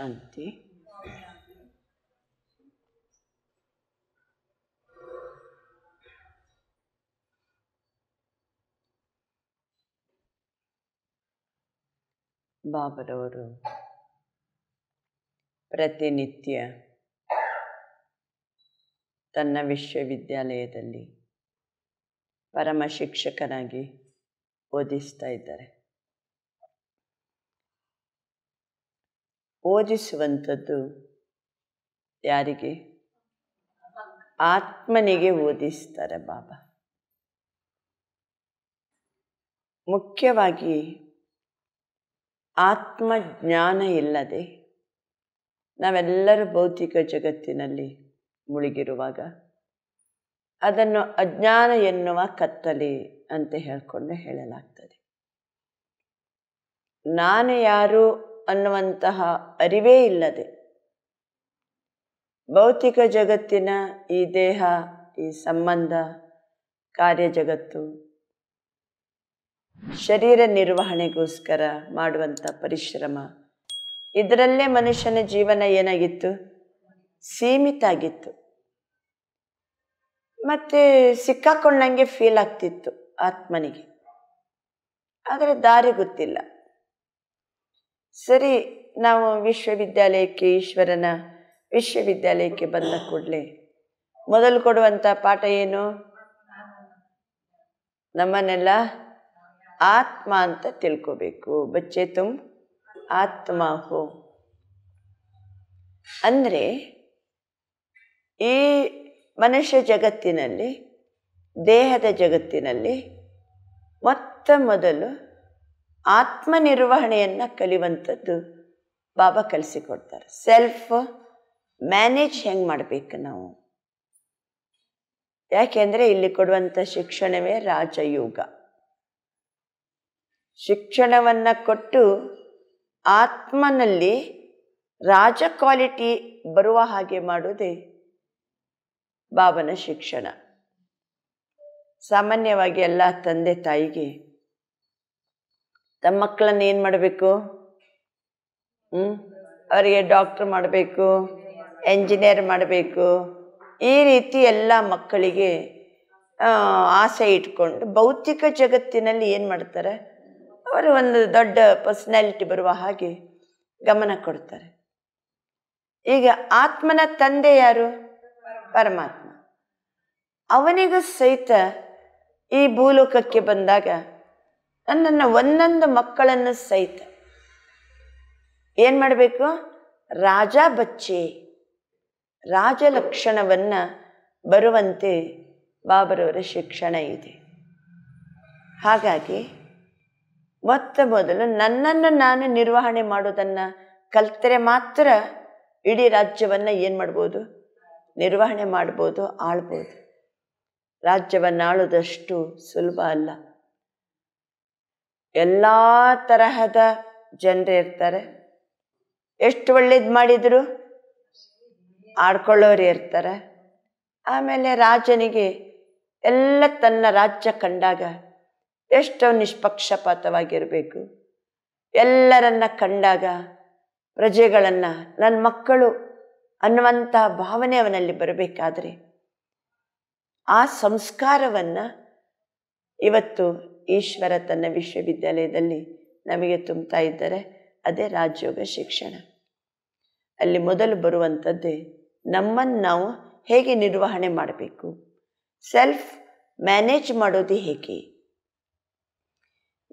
ಶಾಂತಿ ಬಾಬರವರು ಪ್ರತಿನಿತ್ಯ ತನ್ನ ವಿಶ್ವವಿದ್ಯಾಲಯದಲ್ಲಿ ಪರಮ ಶಿಕ್ಷಕರಾಗಿ ಓದಿಸ್ತಾ ಇದ್ದಾರೆ ಓದಿಸುವಂಥದ್ದು ಯಾರಿಗೆ ಆತ್ಮನಿಗೆ ಓದಿಸ್ತಾರೆ ಬಾಬಾ ಮುಖ್ಯವಾಗಿ ಆತ್ಮಜ್ಞಾನ ಇಲ್ಲದೆ ನಾವೆಲ್ಲರೂ ಭೌತಿಕ ಜಗತ್ತಿನಲ್ಲಿ ಮುಳುಗಿರುವಾಗ ಅದನ್ನು ಅಜ್ಞಾನ ಎನ್ನುವ ಕತ್ತಲೆ ಅಂತ ಹೇಳಿಕೊಂಡು ಹೇಳಲಾಗ್ತದೆ ನಾನು ಯಾರು ಅನ್ನುವಂತಹ ಅರಿವೇ ಇಲ್ಲದೆ ಭೌತಿಕ ಜಗತ್ತಿನ ಈ ದೇಹ ಈ ಸಂಬಂಧ ಕಾರ್ಯ ಜಗತ್ತು ಶರೀರ ನಿರ್ವಹಣೆಗೋಸ್ಕರ ಮಾಡುವಂಥ ಪರಿಶ್ರಮ ಇದರಲ್ಲೇ ಮನುಷ್ಯನ ಜೀವನ ಏನಾಗಿತ್ತು ಸೀಮಿತ ಆಗಿತ್ತು ಮತ್ತು ಸಿಕ್ಕಾಕೊಂಡಂಗೆ ಫೀಲ್ ಆಗ್ತಿತ್ತು ಆತ್ಮನಿಗೆ ಆದರೆ ದಾರಿ ಗೊತ್ತಿಲ್ಲ ಸರಿ ನಾವು ವಿಶ್ವವಿದ್ಯಾಲಯಕ್ಕೆ ಈಶ್ವರನ ವಿಶ್ವವಿದ್ಯಾಲಯಕ್ಕೆ ಬಂದ ಕೂಡಲೇ ಮೊದಲು ಕೊಡುವಂಥ ಪಾಠ ಏನು ನಮ್ಮನ್ನೆಲ್ಲ ಆತ್ಮ ಅಂತ ತಿಳ್ಕೋಬೇಕು ಬಚ್ಚೆ ತುಮ್ ಆತ್ಮ ಹೋ ಅಂದರೆ ಈ ಮನುಷ್ಯ ಜಗತ್ತಿನಲ್ಲಿ ದೇಹದ ಜಗತ್ತಿನಲ್ಲಿ ಮೊತ್ತ ಮೊದಲು ಆತ್ಮನಿರ್ವಹಣೆಯನ್ನು ಕಲಿಯುವಂಥದ್ದು ಬಾಬಾ ಕಲಿಸಿಕೊಡ್ತಾರೆ ಸೆಲ್ಫ್ ಮ್ಯಾನೇಜ್ ಹೆಂಗೆ ಮಾಡಬೇಕು ನಾವು ಯಾಕೆಂದರೆ ಇಲ್ಲಿ ಕೊಡುವಂಥ ಶಿಕ್ಷಣವೇ ರಾಜಯೋಗ ಶಿಕ್ಷಣವನ್ನು ಕೊಟ್ಟು ಆತ್ಮನಲ್ಲಿ ರಾಜ ಕ್ವಾಲಿಟಿ ಬರುವ ಹಾಗೆ ಮಾಡುವುದೇ ಬಾಬನ ಶಿಕ್ಷಣ ಸಾಮಾನ್ಯವಾಗಿ ಎಲ್ಲ ತಂದೆ ತಾಯಿಗೆ ತಮ್ಮ ಮಕ್ಕಳನ್ನ ಏನು ಮಾಡಬೇಕು ಹ್ಞೂ ಅವರಿಗೆ ಡಾಕ್ಟ್ರ್ ಮಾಡಬೇಕು ಎಂಜಿನಿಯರ್ ಮಾಡಬೇಕು ಈ ರೀತಿ ಎಲ್ಲ ಮಕ್ಕಳಿಗೆ ಆಸೆ ಇಟ್ಕೊಂಡು ಭೌತಿಕ ಜಗತ್ತಿನಲ್ಲಿ ಏನು ಮಾಡ್ತಾರೆ ಅವರು ಒಂದು ದೊಡ್ಡ ಪರ್ಸ್ನಾಲಿಟಿ ಬರುವ ಹಾಗೆ ಗಮನ ಕೊಡ್ತಾರೆ ಈಗ ಆತ್ಮನ ತಂದೆ ಯಾರು ಪರಮಾತ್ಮ ಅವನಿಗೂ ಸಹಿತ ಈ ಭೂಲೋಕಕ್ಕೆ ಬಂದಾಗ ನನ್ನನ್ನು ಒಂದೊಂದು ಮಕ್ಕಳನ್ನು ಸಹಿತ ಏನು ಮಾಡಬೇಕು ರಾಜ ಬಚ್ಚೆ ರಾಜ ಲಕ್ಷಣವನ್ನು ಬರುವಂತೆ ಬಾಬರವರ ಶಿಕ್ಷಣ ಇದೆ ಹಾಗಾಗಿ ಮೊತ್ತ ಮೊದಲು ನನ್ನನ್ನು ನಾನು ನಿರ್ವಹಣೆ ಮಾಡೋದನ್ನು ಕಲ್ತರೆ ಮಾತ್ರ ಇಡೀ ರಾಜ್ಯವನ್ನು ಏನು ಮಾಡ್ಬೋದು ನಿರ್ವಹಣೆ ಮಾಡ್ಬೋದು ಆಳ್ಬೋದು ರಾಜ್ಯವನ್ನು ಆಳೋದಷ್ಟು ಸುಲಭ ಅಲ್ಲ ಎಲ್ಲ ತರಹದ ಜನರು ಇರ್ತಾರೆ ಎಷ್ಟು ಒಳ್ಳೇದು ಮಾಡಿದ್ರು ಆಡ್ಕೊಳ್ಳೋರು ಇರ್ತಾರೆ ಆಮೇಲೆ ರಾಜನಿಗೆ ಎಲ್ಲ ತನ್ನ ರಾಜ್ಯ ಕಂಡಾಗ ಎಷ್ಟೋ ನಿಷ್ಪಕ್ಷಪಾತವಾಗಿರಬೇಕು ಎಲ್ಲರನ್ನ ಕಂಡಾಗ ಪ್ರಜೆಗಳನ್ನು ನನ್ನ ಮಕ್ಕಳು ಅನ್ನುವಂತಹ ಭಾವನೆ ಅವನಲ್ಲಿ ಬರಬೇಕಾದ್ರೆ ಆ ಸಂಸ್ಕಾರವನ್ನು ಇವತ್ತು ಈಶ್ವರ ತನ್ನ ವಿಶ್ವವಿದ್ಯಾಲಯದಲ್ಲಿ ನಮಗೆ ತುಂಬ್ತಾ ಇದ್ದರೆ ಅದೇ ರಾಜ್ಯೋಗ ಶಿಕ್ಷಣ ಅಲ್ಲಿ ಮೊದಲು ಬರುವಂಥದ್ದೇ ನಮ್ಮನ್ನು ನಾವು ಹೇಗೆ ನಿರ್ವಹಣೆ ಮಾಡಬೇಕು ಸೆಲ್ಫ್ ಮ್ಯಾನೇಜ್ ಮಾಡೋದು ಹೇಗೆ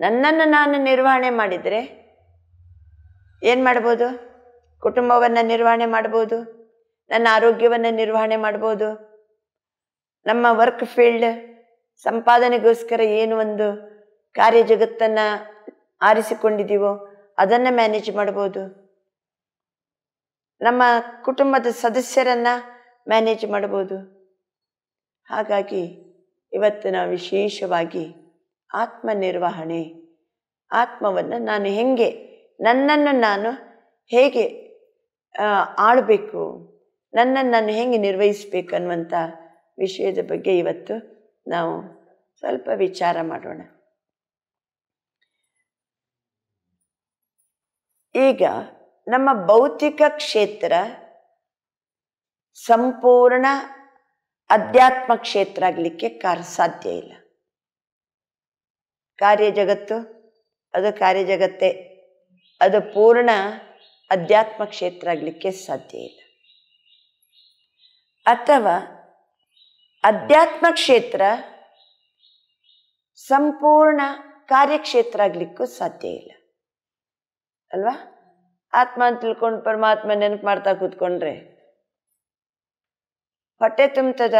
ನನ್ನನ್ನು ನಾನು ನಿರ್ವಹಣೆ ಮಾಡಿದರೆ ಏನು ಮಾಡ್ಬೋದು ಕುಟುಂಬವನ್ನು ನಿರ್ವಹಣೆ ಮಾಡ್ಬೋದು ನನ್ನ ಆರೋಗ್ಯವನ್ನು ನಿರ್ವಹಣೆ ಮಾಡ್ಬೋದು ನಮ್ಮ ವರ್ಕ್ ಫೀಲ್ಡ್ ಸಂಪಾದನೆಗೋಸ್ಕರ ಏನು ಒಂದು ಕಾರ್ಯ ಜಗತ್ತನ್ನು ಆರಿಸಿಕೊಂಡಿದ್ದೀವೋ ಅದನ್ನು ಮ್ಯಾನೇಜ್ ಮಾಡ್ಬೋದು ನಮ್ಮ ಕುಟುಂಬದ ಸದಸ್ಯರನ್ನು ಮ್ಯಾನೇಜ್ ಮಾಡ್ಬೋದು ಹಾಗಾಗಿ ಇವತ್ತು ನಾವು ವಿಶೇಷವಾಗಿ ಆತ್ಮನಿರ್ವಹಣೆ ಆತ್ಮವನ್ನು ನಾನು ಹೇಗೆ ನನ್ನನ್ನು ನಾನು ಹೇಗೆ ಆಳಬೇಕು ನನ್ನನ್ನು ನಾನು ಹೇಗೆ ನಿರ್ವಹಿಸಬೇಕು ಅನ್ನುವಂಥ ವಿಷಯದ ಬಗ್ಗೆ ಇವತ್ತು ನಾವು ಸ್ವಲ್ಪ ವಿಚಾರ ಮಾಡೋಣ ಈಗ ನಮ್ಮ ಭೌತಿಕ ಕ್ಷೇತ್ರ ಸಂಪೂರ್ಣ ಅಧ್ಯಾತ್ಮ ಕ್ಷೇತ್ರ ಆಗಲಿಕ್ಕೆ ಕಾರ ಸಾಧ್ಯ ಇಲ್ಲ ಕಾರ್ಯ ಜಗತ್ತು ಅದು ಕಾರ್ಯ ಜಗತ್ತೇ ಅದು ಪೂರ್ಣ ಅಧ್ಯಾತ್ಮ ಕ್ಷೇತ್ರ ಆಗಲಿಕ್ಕೆ ಸಾಧ್ಯ ಇಲ್ಲ ಅಥವಾ ಅಧ್ಯಾತ್ಮ ಕ್ಷೇತ್ರ ಸಂಪೂರ್ಣ ಕಾರ್ಯಕ್ಷೇತ್ರ ಆಗಲಿಕ್ಕೂ ಸಾಧ್ಯ ಇಲ್ಲ ಅಲ್ವಾ ಆತ್ಮ ಅಂತ ತಿಳ್ಕೊಂಡು ಪರಮಾತ್ಮ ನೆನಪು ಮಾಡ್ತಾ ಕೂತ್ಕೊಂಡ್ರೆ ಹೊಟ್ಟೆ ತುಂಬ್ತದ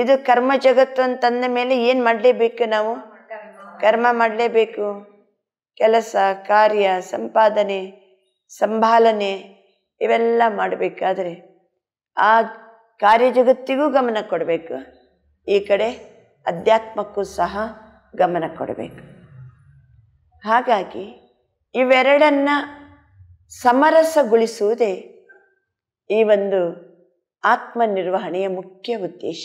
ಇದು ಕರ್ಮ ಜಗತ್ತು ಅಂತಂದ ಮೇಲೆ ಏನು ಮಾಡಲೇಬೇಕು ನಾವು ಕರ್ಮ ಮಾಡಲೇಬೇಕು ಕೆಲಸ ಕಾರ್ಯ ಸಂಪಾದನೆ ಸಂಭಾಲನೆ ಇವೆಲ್ಲ ಮಾಡಬೇಕಾದ್ರೆ ಆ ಕಾರ್ಯಜಗತ್ತಿಗೂ ಗಮನ ಕೊಡಬೇಕು ಈ ಕಡೆ ಅಧ್ಯಾತ್ಮಕ್ಕೂ ಸಹ ಗಮನ ಕೊಡಬೇಕು ಹಾಗಾಗಿ ಇವೆರಡನ್ನು ಸಮರಸಗೊಳಿಸುವುದೇ ಈ ಒಂದು ಆತ್ಮನಿರ್ವಹಣೆಯ ಮುಖ್ಯ ಉದ್ದೇಶ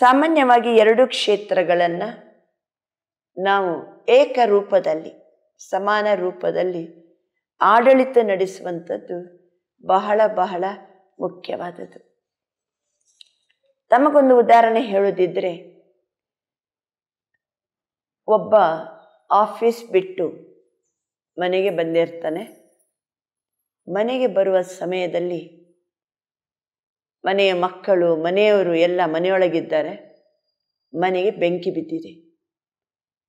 ಸಾಮಾನ್ಯವಾಗಿ ಎರಡು ಕ್ಷೇತ್ರಗಳನ್ನು ನಾವು ಏಕರೂಪದಲ್ಲಿ ಸಮಾನ ರೂಪದಲ್ಲಿ ಆಡಳಿತ ನಡೆಸುವಂಥದ್ದು ಬಹಳ ಬಹಳ ಮುಖ್ಯವಾದದ್ದು ತಮಗೊಂದು ಉದಾಹರಣೆ ಹೇಳುದಿದ್ರೆ ಒಬ್ಬ ಆಫೀಸ್ ಬಿಟ್ಟು ಮನೆಗೆ ಬಂದಿರ್ತಾನೆ ಮನೆಗೆ ಬರುವ ಸಮಯದಲ್ಲಿ ಮನೆಯ ಮಕ್ಕಳು ಮನೆಯವರು ಎಲ್ಲ ಮನೆಯೊಳಗಿದ್ದಾರೆ ಮನೆಗೆ ಬೆಂಕಿ ಬಿದ್ದಿದೆ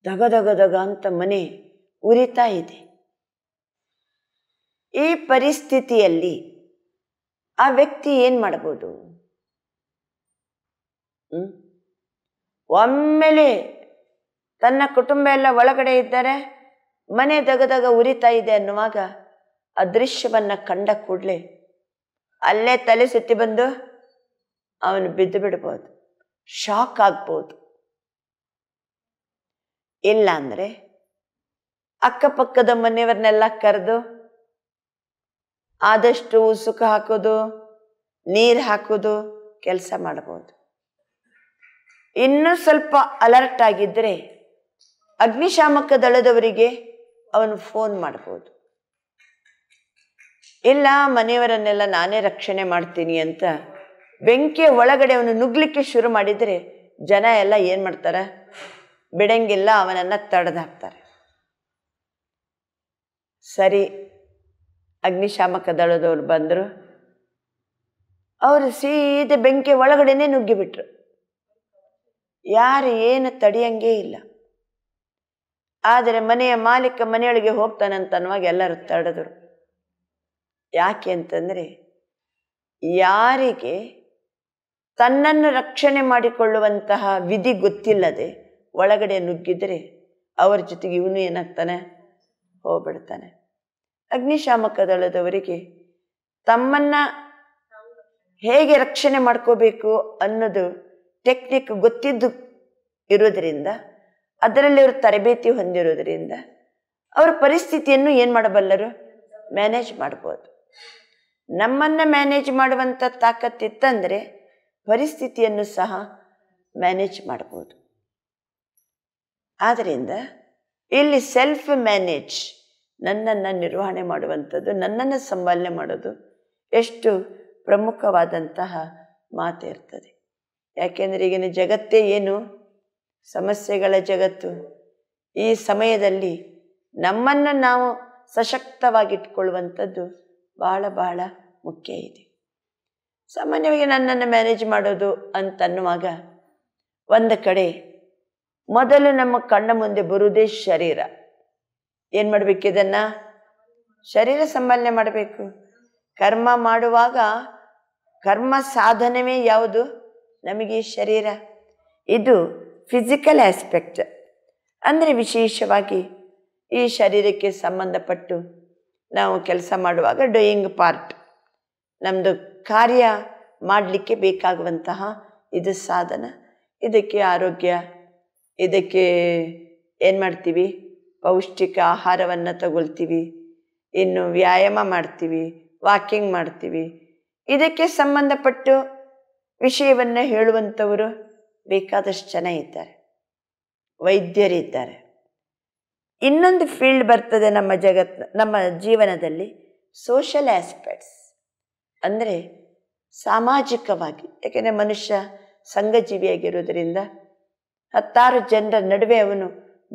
ದಗ ದಗ ದಗ ಅಂತ ಮನೆ ಉರಿತಾ ಇದೆ ಈ ಪರಿಸ್ಥಿತಿಯಲ್ಲಿ ಆ ವ್ಯಕ್ತಿ ಏನು ಮಾಡ್ಬೋದು ಒಮ್ಮೆಲೆ ತನ್ನ ಕುಟುಂಬ ಎಲ್ಲ ಒಳಗಡೆ ಇದ್ದರೆ ಮನೆ ದಗದಗ ಉರಿತಾ ಇದೆ ಅನ್ನುವಾಗ ಅದೃಶ್ಯವನ್ನು ಕಂಡ ಕೂಡಲೇ ಅಲ್ಲೇ ತಲೆ ಸುತ್ತಿ ಬಂದು ಅವನು ಬಿದ್ದು ಬಿಡ್ಬೋದು ಶಾಕ್ ಆಗ್ಬೋದು ಅಂದರೆ ಅಕ್ಕಪಕ್ಕದ ಮನೆಯವ್ರನ್ನೆಲ್ಲ ಕರೆದು ಆದಷ್ಟು ಉಸುಕು ಹಾಕೋದು ನೀರು ಹಾಕೋದು ಕೆಲಸ ಮಾಡ್ಬೋದು ಇನ್ನೂ ಸ್ವಲ್ಪ ಅಲರ್ಟ್ ಆಗಿದ್ದರೆ ಅಗ್ನಿಶಾಮಕ ದಳದವರಿಗೆ ಅವನು ಫೋನ್ ಮಾಡ್ಬೋದು ಇಲ್ಲ ಮನೆಯವರನ್ನೆಲ್ಲ ನಾನೇ ರಕ್ಷಣೆ ಮಾಡ್ತೀನಿ ಅಂತ ಬೆಂಕಿಯ ಒಳಗಡೆ ಅವನು ನುಗ್ಲಿಕ್ಕೆ ಶುರು ಮಾಡಿದರೆ ಜನ ಎಲ್ಲ ಏನು ಮಾಡ್ತಾರೆ ಬಿಡಂಗಿಲ್ಲ ಅವನನ್ನು ತಡೆದಾಕ್ತಾರೆ ಸರಿ ಅಗ್ನಿಶಾಮಕ ದಳದವ್ರು ಬಂದರು ಅವರು ಸೀದೆ ಬೆಂಕಿ ಒಳಗಡೆನೆ ನುಗ್ಗಿಬಿಟ್ರು ಯಾರು ಏನು ತಡೆಯಂಗೇ ಇಲ್ಲ ಆದರೆ ಮನೆಯ ಮಾಲೀಕ ಮನೆಯೊಳಗೆ ಹೋಗ್ತಾನಂತ ಅನ್ನುವಾಗ ಎಲ್ಲರೂ ತಡೆದರು ಯಾಕೆ ಅಂತಂದರೆ ಯಾರಿಗೆ ತನ್ನನ್ನು ರಕ್ಷಣೆ ಮಾಡಿಕೊಳ್ಳುವಂತಹ ವಿಧಿ ಗೊತ್ತಿಲ್ಲದೆ ಒಳಗಡೆ ನುಗ್ಗಿದರೆ ಅವರ ಜೊತೆಗೆ ಇವನು ಏನಾಗ್ತಾನೆ ಹೋಗ್ಬಿಡ್ತಾನೆ ಅಗ್ನಿಶಾಮಕ ದಳದವರಿಗೆ ತಮ್ಮನ್ನ ಹೇಗೆ ರಕ್ಷಣೆ ಮಾಡ್ಕೋಬೇಕು ಅನ್ನೋದು ಟೆಕ್ನಿಕ್ ಗೊತ್ತಿದ್ದು ಇರೋದರಿಂದ ಅದರಲ್ಲಿ ಅವರು ತರಬೇತಿ ಹೊಂದಿರೋದ್ರಿಂದ ಅವರ ಪರಿಸ್ಥಿತಿಯನ್ನು ಏನು ಮಾಡಬಲ್ಲರು ಮ್ಯಾನೇಜ್ ಮಾಡ್ಬೋದು ನಮ್ಮನ್ನು ಮ್ಯಾನೇಜ್ ಮಾಡುವಂಥ ತಾಕತ್ತಿತ್ತಂದರೆ ಪರಿಸ್ಥಿತಿಯನ್ನು ಸಹ ಮ್ಯಾನೇಜ್ ಮಾಡ್ಬೋದು ಆದ್ದರಿಂದ ಇಲ್ಲಿ ಸೆಲ್ಫ್ ಮ್ಯಾನೇಜ್ ನನ್ನನ್ನು ನಿರ್ವಹಣೆ ಮಾಡುವಂಥದ್ದು ನನ್ನನ್ನು ಸಂಭಾಲನೆ ಮಾಡೋದು ಎಷ್ಟು ಪ್ರಮುಖವಾದಂತಹ ಮಾತು ಇರ್ತದೆ ಯಾಕೆಂದರೆ ಈಗಿನ ಜಗತ್ತೇ ಏನು ಸಮಸ್ಯೆಗಳ ಜಗತ್ತು ಈ ಸಮಯದಲ್ಲಿ ನಮ್ಮನ್ನು ನಾವು ಸಶಕ್ತವಾಗಿಟ್ಕೊಳ್ಳುವಂಥದ್ದು ಬಹಳ ಬಹಳ ಮುಖ್ಯ ಇದೆ ಸಾಮಾನ್ಯವಾಗಿ ನನ್ನನ್ನು ಮ್ಯಾನೇಜ್ ಮಾಡೋದು ಅಂತನ್ನುವಾಗ ಒಂದು ಕಡೆ ಮೊದಲು ನಮ್ಮ ಕಣ್ಣ ಮುಂದೆ ಬರುವುದೇ ಶರೀರ ಏನು ಮಾಡಬೇಕು ಇದನ್ನು ಶರೀರ ಸಂಭಾಲನೆ ಮಾಡಬೇಕು ಕರ್ಮ ಮಾಡುವಾಗ ಕರ್ಮ ಸಾಧನವೇ ಯಾವುದು ನಮಗೆ ಶರೀರ ಇದು ಫಿಸಿಕಲ್ ಆಸ್ಪೆಕ್ಟ್ ಅಂದರೆ ವಿಶೇಷವಾಗಿ ಈ ಶರೀರಕ್ಕೆ ಸಂಬಂಧಪಟ್ಟು ನಾವು ಕೆಲಸ ಮಾಡುವಾಗ ಡೂಯಿಂಗ್ ಪಾರ್ಟ್ ನಮ್ಮದು ಕಾರ್ಯ ಮಾಡಲಿಕ್ಕೆ ಬೇಕಾಗುವಂತಹ ಇದು ಸಾಧನ ಇದಕ್ಕೆ ಆರೋಗ್ಯ ಇದಕ್ಕೆ ಏನು ಮಾಡ್ತೀವಿ ಪೌಷ್ಟಿಕ ಆಹಾರವನ್ನು ತಗೊಳ್ತೀವಿ ಇನ್ನು ವ್ಯಾಯಾಮ ಮಾಡ್ತೀವಿ ವಾಕಿಂಗ್ ಮಾಡ್ತೀವಿ ಇದಕ್ಕೆ ಸಂಬಂಧಪಟ್ಟು ವಿಷಯವನ್ನು ಹೇಳುವಂಥವರು ಬೇಕಾದಷ್ಟು ಜನ ಇದ್ದಾರೆ ವೈದ್ಯರಿದ್ದಾರೆ ಇನ್ನೊಂದು ಫೀಲ್ಡ್ ಬರ್ತದೆ ನಮ್ಮ ಜಗತ್ ನಮ್ಮ ಜೀವನದಲ್ಲಿ ಸೋಷಲ್ ಆಸ್ಪೆಕ್ಟ್ಸ್ ಅಂದರೆ ಸಾಮಾಜಿಕವಾಗಿ ಯಾಕೆಂದರೆ ಮನುಷ್ಯ ಸಂಘಜೀವಿಯಾಗಿರೋದರಿಂದ ಹತ್ತಾರು ಜನರ ನಡುವೆ ಅವನು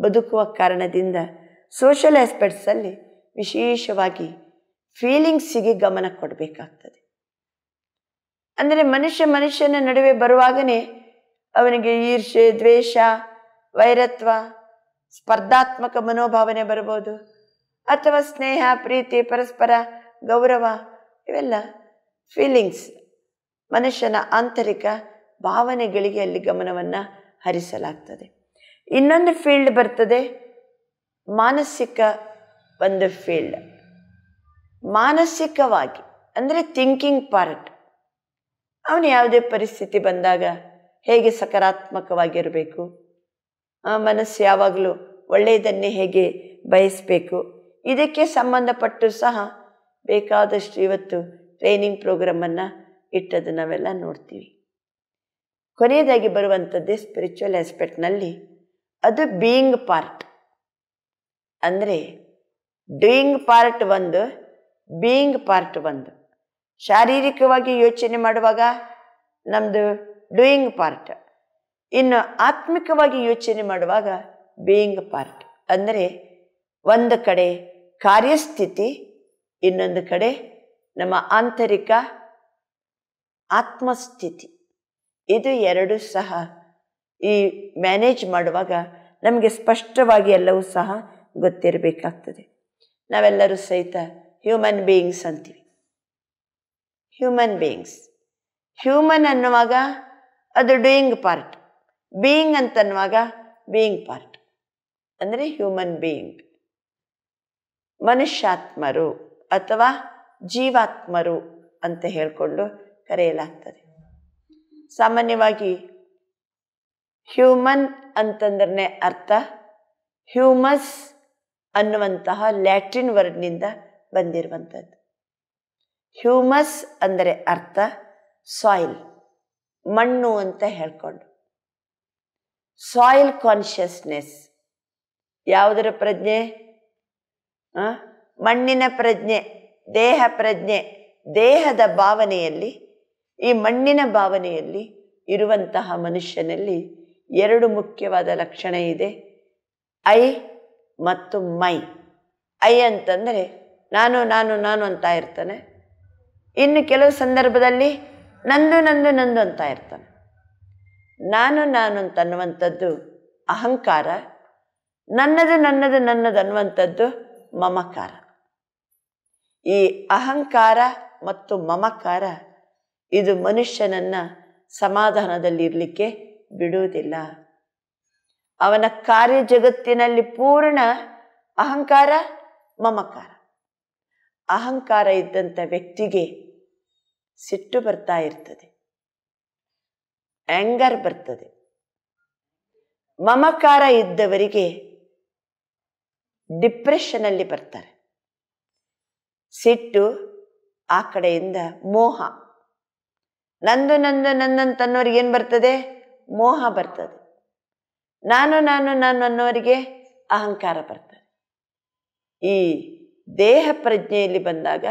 ಬದುಕುವ ಕಾರಣದಿಂದ ಸೋಷಿಯಲ್ ಆಸ್ಪೆಕ್ಟ್ಸಲ್ಲಿ ವಿಶೇಷವಾಗಿ ಫೀಲಿಂಗ್ಸಿಗೆ ಗಮನ ಕೊಡಬೇಕಾಗ್ತದೆ ಅಂದರೆ ಮನುಷ್ಯ ಮನುಷ್ಯನ ನಡುವೆ ಬರುವಾಗನೇ ಅವನಿಗೆ ಈರ್ಷೆ ದ್ವೇಷ ವೈರತ್ವ ಸ್ಪರ್ಧಾತ್ಮಕ ಮನೋಭಾವನೆ ಬರಬಹುದು ಅಥವಾ ಸ್ನೇಹ ಪ್ರೀತಿ ಪರಸ್ಪರ ಗೌರವ ಇವೆಲ್ಲ ಫೀಲಿಂಗ್ಸ್ ಮನುಷ್ಯನ ಆಂತರಿಕ ಭಾವನೆಗಳಿಗೆ ಅಲ್ಲಿ ಗಮನವನ್ನು ಹರಿಸಲಾಗ್ತದೆ ಇನ್ನೊಂದು ಫೀಲ್ಡ್ ಬರ್ತದೆ ಮಾನಸಿಕ ಒಂದು ಫೀಲ್ಡ್ ಮಾನಸಿಕವಾಗಿ ಅಂದರೆ ಥಿಂಕಿಂಗ್ ಪಾರ್ಟ್ ಅವನು ಯಾವುದೇ ಪರಿಸ್ಥಿತಿ ಬಂದಾಗ ಹೇಗೆ ಸಕಾರಾತ್ಮಕವಾಗಿರಬೇಕು ಆ ಮನಸ್ಸು ಯಾವಾಗಲೂ ಒಳ್ಳೆಯದನ್ನೇ ಹೇಗೆ ಬಯಸಬೇಕು ಇದಕ್ಕೆ ಸಂಬಂಧಪಟ್ಟು ಸಹ ಬೇಕಾದಷ್ಟು ಇವತ್ತು ಟ್ರೈನಿಂಗ್ ಪ್ರೋಗ್ರಾಮನ್ನು ಇಟ್ಟದ್ದು ನಾವೆಲ್ಲ ನೋಡ್ತೀವಿ ಕೊನೆಯದಾಗಿ ಬರುವಂಥದ್ದೇ ಸ್ಪಿರಿಚುವಲ್ ಆಸ್ಪೆಕ್ಟ್ನಲ್ಲಿ ಅದು ಬೀಯಿಂಗ್ ಪಾರ್ಟ್ ಅಂದರೆ ಡೂಯಿಂಗ್ ಪಾರ್ಟ್ ಒಂದು ಬೀಯಿಂಗ್ ಪಾರ್ಟ್ ಒಂದು ಶಾರೀರಿಕವಾಗಿ ಯೋಚನೆ ಮಾಡುವಾಗ ನಮ್ಮದು ಡೂಯಿಂಗ್ ಪಾರ್ಟ್ ಇನ್ನು ಆತ್ಮಿಕವಾಗಿ ಯೋಚನೆ ಮಾಡುವಾಗ ಬೀಯಿಂಗ್ ಪಾರ್ಟ್ ಅಂದರೆ ಒಂದು ಕಡೆ ಕಾರ್ಯಸ್ಥಿತಿ ಇನ್ನೊಂದು ಕಡೆ ನಮ್ಮ ಆಂತರಿಕ ಆತ್ಮಸ್ಥಿತಿ ಇದು ಎರಡು ಸಹ ಈ ಮ್ಯಾನೇಜ್ ಮಾಡುವಾಗ ನಮಗೆ ಸ್ಪಷ್ಟವಾಗಿ ಎಲ್ಲವೂ ಸಹ ಗೊತ್ತಿರಬೇಕಾಗ್ತದೆ ನಾವೆಲ್ಲರೂ ಸಹಿತ ಹ್ಯೂಮನ್ ಬೀಯಿಂಗ್ಸ್ ಅಂತೀವಿ ಹ್ಯೂಮನ್ ಬೀಯಿಂಗ್ಸ್ ಹ್ಯೂಮನ್ ಅನ್ನುವಾಗ ಅದು ಡೂಯಿಂಗ್ ಪಾರ್ಟ್ ಬೀಯಿಂಗ್ ಅಂತನ್ನುವಾಗ ಬೀಯಿಂಗ್ ಪಾರ್ಟ್ ಅಂದರೆ ಹ್ಯೂಮನ್ ಬೀಯಿಂಗ್ ಮನುಷ್ಯಾತ್ಮರು ಅಥವಾ ಜೀವಾತ್ಮರು ಅಂತ ಹೇಳಿಕೊಂಡು ಕರೆಯಲಾಗ್ತದೆ ಸಾಮಾನ್ಯವಾಗಿ ಹ್ಯೂಮನ್ ಅಂತಂದ್ರೆ ಅರ್ಥ ಹ್ಯೂಮಸ್ ಅನ್ನುವಂತಹ ಲ್ಯಾಟಿನ್ ವರ್ಡ್ನಿಂದ ಬಂದಿರುವಂಥದ್ದು ಹ್ಯೂಮಸ್ ಅಂದರೆ ಅರ್ಥ ಸಾಯಿಲ್ ಮಣ್ಣು ಅಂತ ಹೇಳ್ಕೊಂಡು ಸಾಯಿಲ್ ಕಾನ್ಷಿಯಸ್ನೆಸ್ ಯಾವುದರ ಪ್ರಜ್ಞೆ ಮಣ್ಣಿನ ಪ್ರಜ್ಞೆ ದೇಹ ಪ್ರಜ್ಞೆ ದೇಹದ ಭಾವನೆಯಲ್ಲಿ ಈ ಮಣ್ಣಿನ ಭಾವನೆಯಲ್ಲಿ ಇರುವಂತಹ ಮನುಷ್ಯನಲ್ಲಿ ಎರಡು ಮುಖ್ಯವಾದ ಲಕ್ಷಣ ಇದೆ ಐ ಮತ್ತು ಮೈ ಐ ಅಂತಂದರೆ ನಾನು ನಾನು ನಾನು ಅಂತ ಇರ್ತಾನೆ ಇನ್ನು ಕೆಲವು ಸಂದರ್ಭದಲ್ಲಿ ನಂದು ನಂದು ನಂದು ಅಂತ ಇರ್ತಾನೆ ನಾನು ನಾನು ಅಂತ ಅನ್ನುವಂಥದ್ದು ಅಹಂಕಾರ ನನ್ನದು ನನ್ನದು ನನ್ನದು ಅನ್ನುವಂಥದ್ದು ಮಮಕಾರ ಈ ಅಹಂಕಾರ ಮತ್ತು ಮಮಕಾರ ಇದು ಮನುಷ್ಯನನ್ನ ಸಮಾಧಾನದಲ್ಲಿರಲಿಕ್ಕೆ ಬಿಡುವುದಿಲ್ಲ ಅವನ ಕಾರ್ಯ ಜಗತ್ತಿನಲ್ಲಿ ಪೂರ್ಣ ಅಹಂಕಾರ ಮಮಕಾರ ಅಹಂಕಾರ ಇದ್ದಂಥ ವ್ಯಕ್ತಿಗೆ ಸಿಟ್ಟು ಬರ್ತಾ ಇರ್ತದೆ ಆ್ಯಂಗರ್ ಬರ್ತದೆ ಮಮಕಾರ ಇದ್ದವರಿಗೆ ಡಿಪ್ರೆಷನಲ್ಲಿ ಬರ್ತಾರೆ ಸಿಟ್ಟು ಆ ಕಡೆಯಿಂದ ಮೋಹ ನಂದು ನಂದು ನನ್ನಂತನ್ನೋರಿಗೆ ಏನು ಬರ್ತದೆ ಮೋಹ ಬರ್ತದೆ ನಾನು ನಾನು ನಾನು ಅನ್ನೋರಿಗೆ ಅಹಂಕಾರ ಬರ್ತದೆ ಈ ದೇಹ ಪ್ರಜ್ಞೆಯಲ್ಲಿ ಬಂದಾಗ